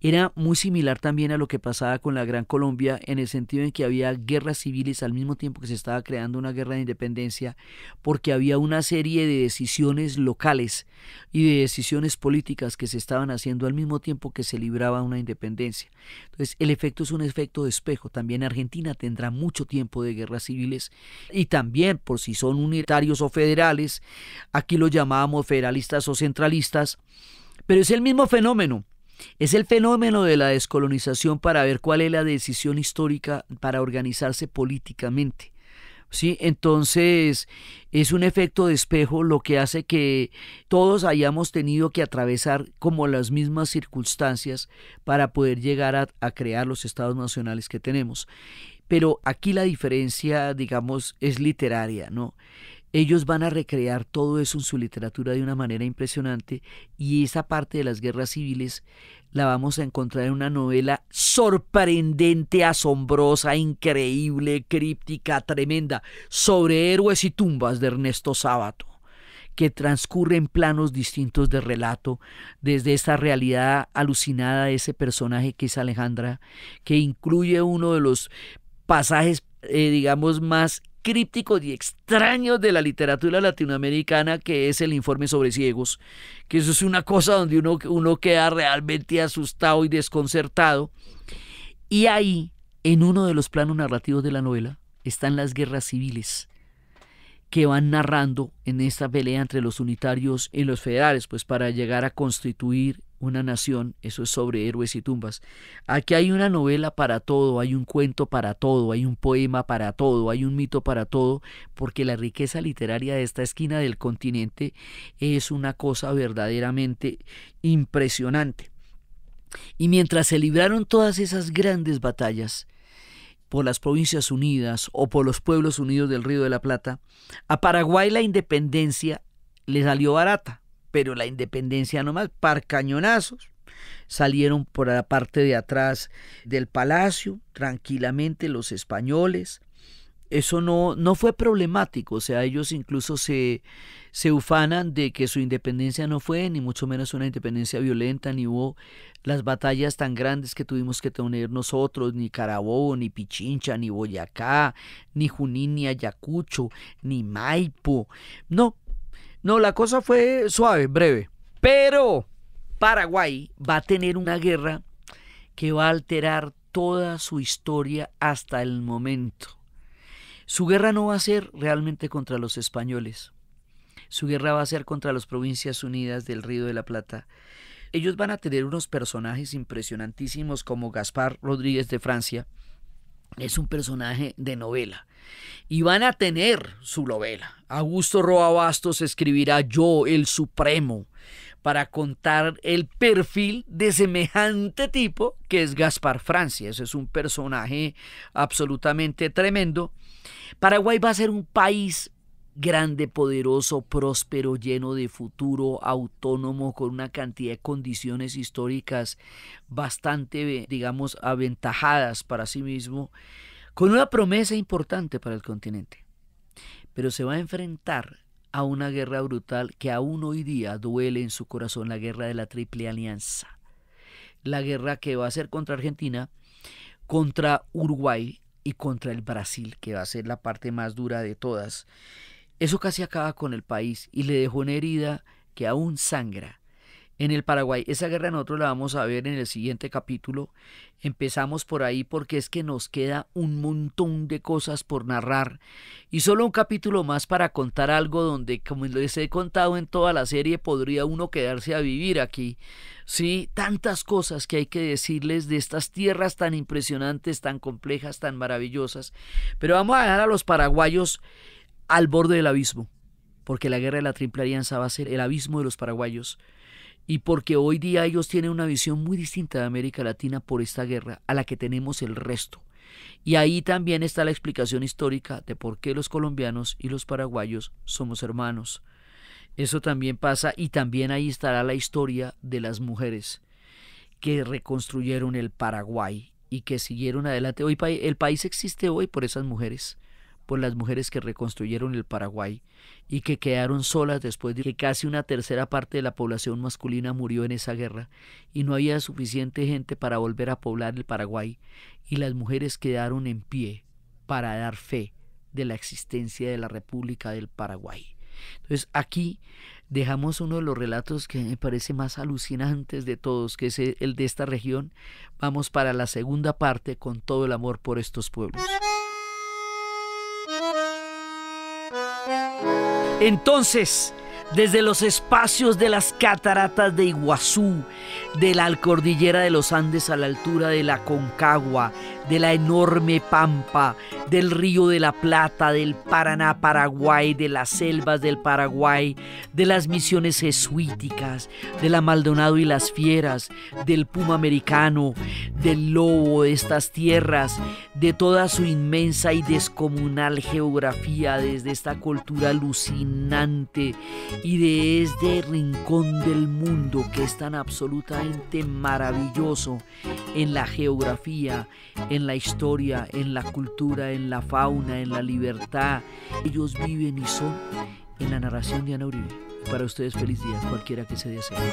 era muy similar también a lo que pasaba con la Gran Colombia en el sentido en que había guerras civiles al mismo tiempo que se estaba creando una guerra de independencia porque había una serie de decisiones locales y de decisiones políticas que se estaban haciendo al mismo tiempo que se libraba una independencia. Entonces el efecto es un efecto de espejo. También Argentina tendrá mucho tiempo de guerras civiles y también por si son unitarios o federales, aquí lo llamábamos federalistas o centralistas, pero es el mismo fenómeno. Es el fenómeno de la descolonización para ver cuál es la decisión histórica para organizarse políticamente. ¿Sí? Entonces, es un efecto de espejo lo que hace que todos hayamos tenido que atravesar como las mismas circunstancias para poder llegar a, crear los estados nacionales que tenemos. Pero aquí la diferencia, digamos, es literaria, ¿no? Ellos van a recrear todo eso en su literatura de una manera impresionante y esa parte de las guerras civiles la vamos a encontrar en una novela sorprendente, asombrosa, increíble, críptica, tremenda, sobre héroes y tumbas de Ernesto Sábato, que transcurre en planos distintos de relato, desde esta realidad alucinada de ese personaje que es Alejandra, que incluye uno de los pasajes eh, digamos, más crípticos y extraños de la literatura latinoamericana, que es el informe sobre ciegos, que eso es una cosa donde uno, uno queda realmente asustado y desconcertado. Y ahí, en uno de los planos narrativos de la novela, están las guerras civiles que van narrando en esta pelea entre los unitarios y los federales, pues para llegar a constituir una nación, eso es sobre héroes y tumbas. Aquí hay una novela para todo, hay un cuento para todo, hay un poema para todo, hay un mito para todo, porque la riqueza literaria de esta esquina del continente es una cosa verdaderamente impresionante. Y mientras se libraron todas esas grandes batallas, por las provincias unidas o por los pueblos unidos del Río de la Plata, a Paraguay la independencia le salió barata pero la independencia nomás, cañonazos Salieron por la parte de atrás del palacio, tranquilamente los españoles. Eso no, no fue problemático, o sea, ellos incluso se, se ufanan de que su independencia no fue, ni mucho menos una independencia violenta, ni hubo las batallas tan grandes que tuvimos que tener nosotros, ni Carabobo, ni Pichincha, ni Boyacá, ni Junín, ni Ayacucho, ni Maipo. No, no, la cosa fue suave, breve. Pero Paraguay va a tener una guerra que va a alterar toda su historia hasta el momento. Su guerra no va a ser realmente contra los españoles. Su guerra va a ser contra las provincias unidas del Río de la Plata. Ellos van a tener unos personajes impresionantísimos como Gaspar Rodríguez de Francia, es un personaje de novela. Y van a tener su novela. Augusto Roa Bastos escribirá Yo, el Supremo, para contar el perfil de semejante tipo que es Gaspar Francia. Ese es un personaje absolutamente tremendo. Paraguay va a ser un país grande, poderoso, próspero, lleno de futuro, autónomo, con una cantidad de condiciones históricas bastante, digamos, aventajadas para sí mismo, con una promesa importante para el continente. Pero se va a enfrentar a una guerra brutal que aún hoy día duele en su corazón, la guerra de la Triple Alianza. La guerra que va a ser contra Argentina, contra Uruguay y contra el Brasil, que va a ser la parte más dura de todas. Eso casi acaba con el país y le dejó una herida que aún sangra. En el Paraguay, esa guerra nosotros la vamos a ver en el siguiente capítulo. Empezamos por ahí porque es que nos queda un montón de cosas por narrar. Y solo un capítulo más para contar algo donde, como les he contado en toda la serie, podría uno quedarse a vivir aquí. Sí, tantas cosas que hay que decirles de estas tierras tan impresionantes, tan complejas, tan maravillosas. Pero vamos a dejar a los paraguayos al borde del abismo, porque la guerra de la Triple Alianza va a ser el abismo de los paraguayos y porque hoy día ellos tienen una visión muy distinta de América Latina por esta guerra a la que tenemos el resto. Y ahí también está la explicación histórica de por qué los colombianos y los paraguayos somos hermanos. Eso también pasa y también ahí estará la historia de las mujeres que reconstruyeron el Paraguay y que siguieron adelante. Hoy el país existe hoy por esas mujeres por las mujeres que reconstruyeron el Paraguay y que quedaron solas después de que casi una tercera parte de la población masculina murió en esa guerra y no había suficiente gente para volver a poblar el Paraguay y las mujeres quedaron en pie para dar fe de la existencia de la República del Paraguay. Entonces aquí dejamos uno de los relatos que me parece más alucinantes de todos, que es el de esta región. Vamos para la segunda parte con todo el amor por estos pueblos. Entonces, desde los espacios de las cataratas de Iguazú, de la cordillera de los Andes a la altura de la Concagua, de la enorme pampa, del río de la Plata, del Paraná, Paraguay, de las selvas del Paraguay, de las misiones jesuíticas, de la Maldonado y las fieras, del puma americano, del lobo de estas tierras, de toda su inmensa y descomunal geografía, desde esta cultura alucinante y de este rincón del mundo que es tan absolutamente maravilloso en la geografía, en la historia, en la cultura, en la fauna, en la libertad. Ellos viven y son en la narración de Ana Uribe. Para ustedes feliz día, cualquiera que se desee.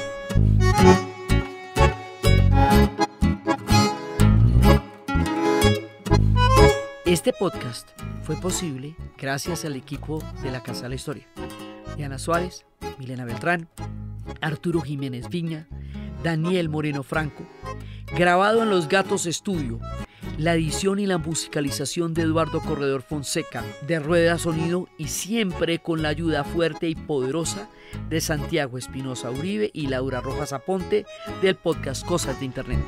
Este podcast fue posible gracias al equipo de la Casa de la Historia. Diana Suárez, Milena Beltrán, Arturo Jiménez Viña, Daniel Moreno Franco, grabado en Los Gatos Estudio, la edición y la musicalización de Eduardo Corredor Fonseca, de Rueda Sonido y siempre con la ayuda fuerte y poderosa de Santiago Espinosa Uribe y Laura Rojas Aponte del podcast Cosas de Internet.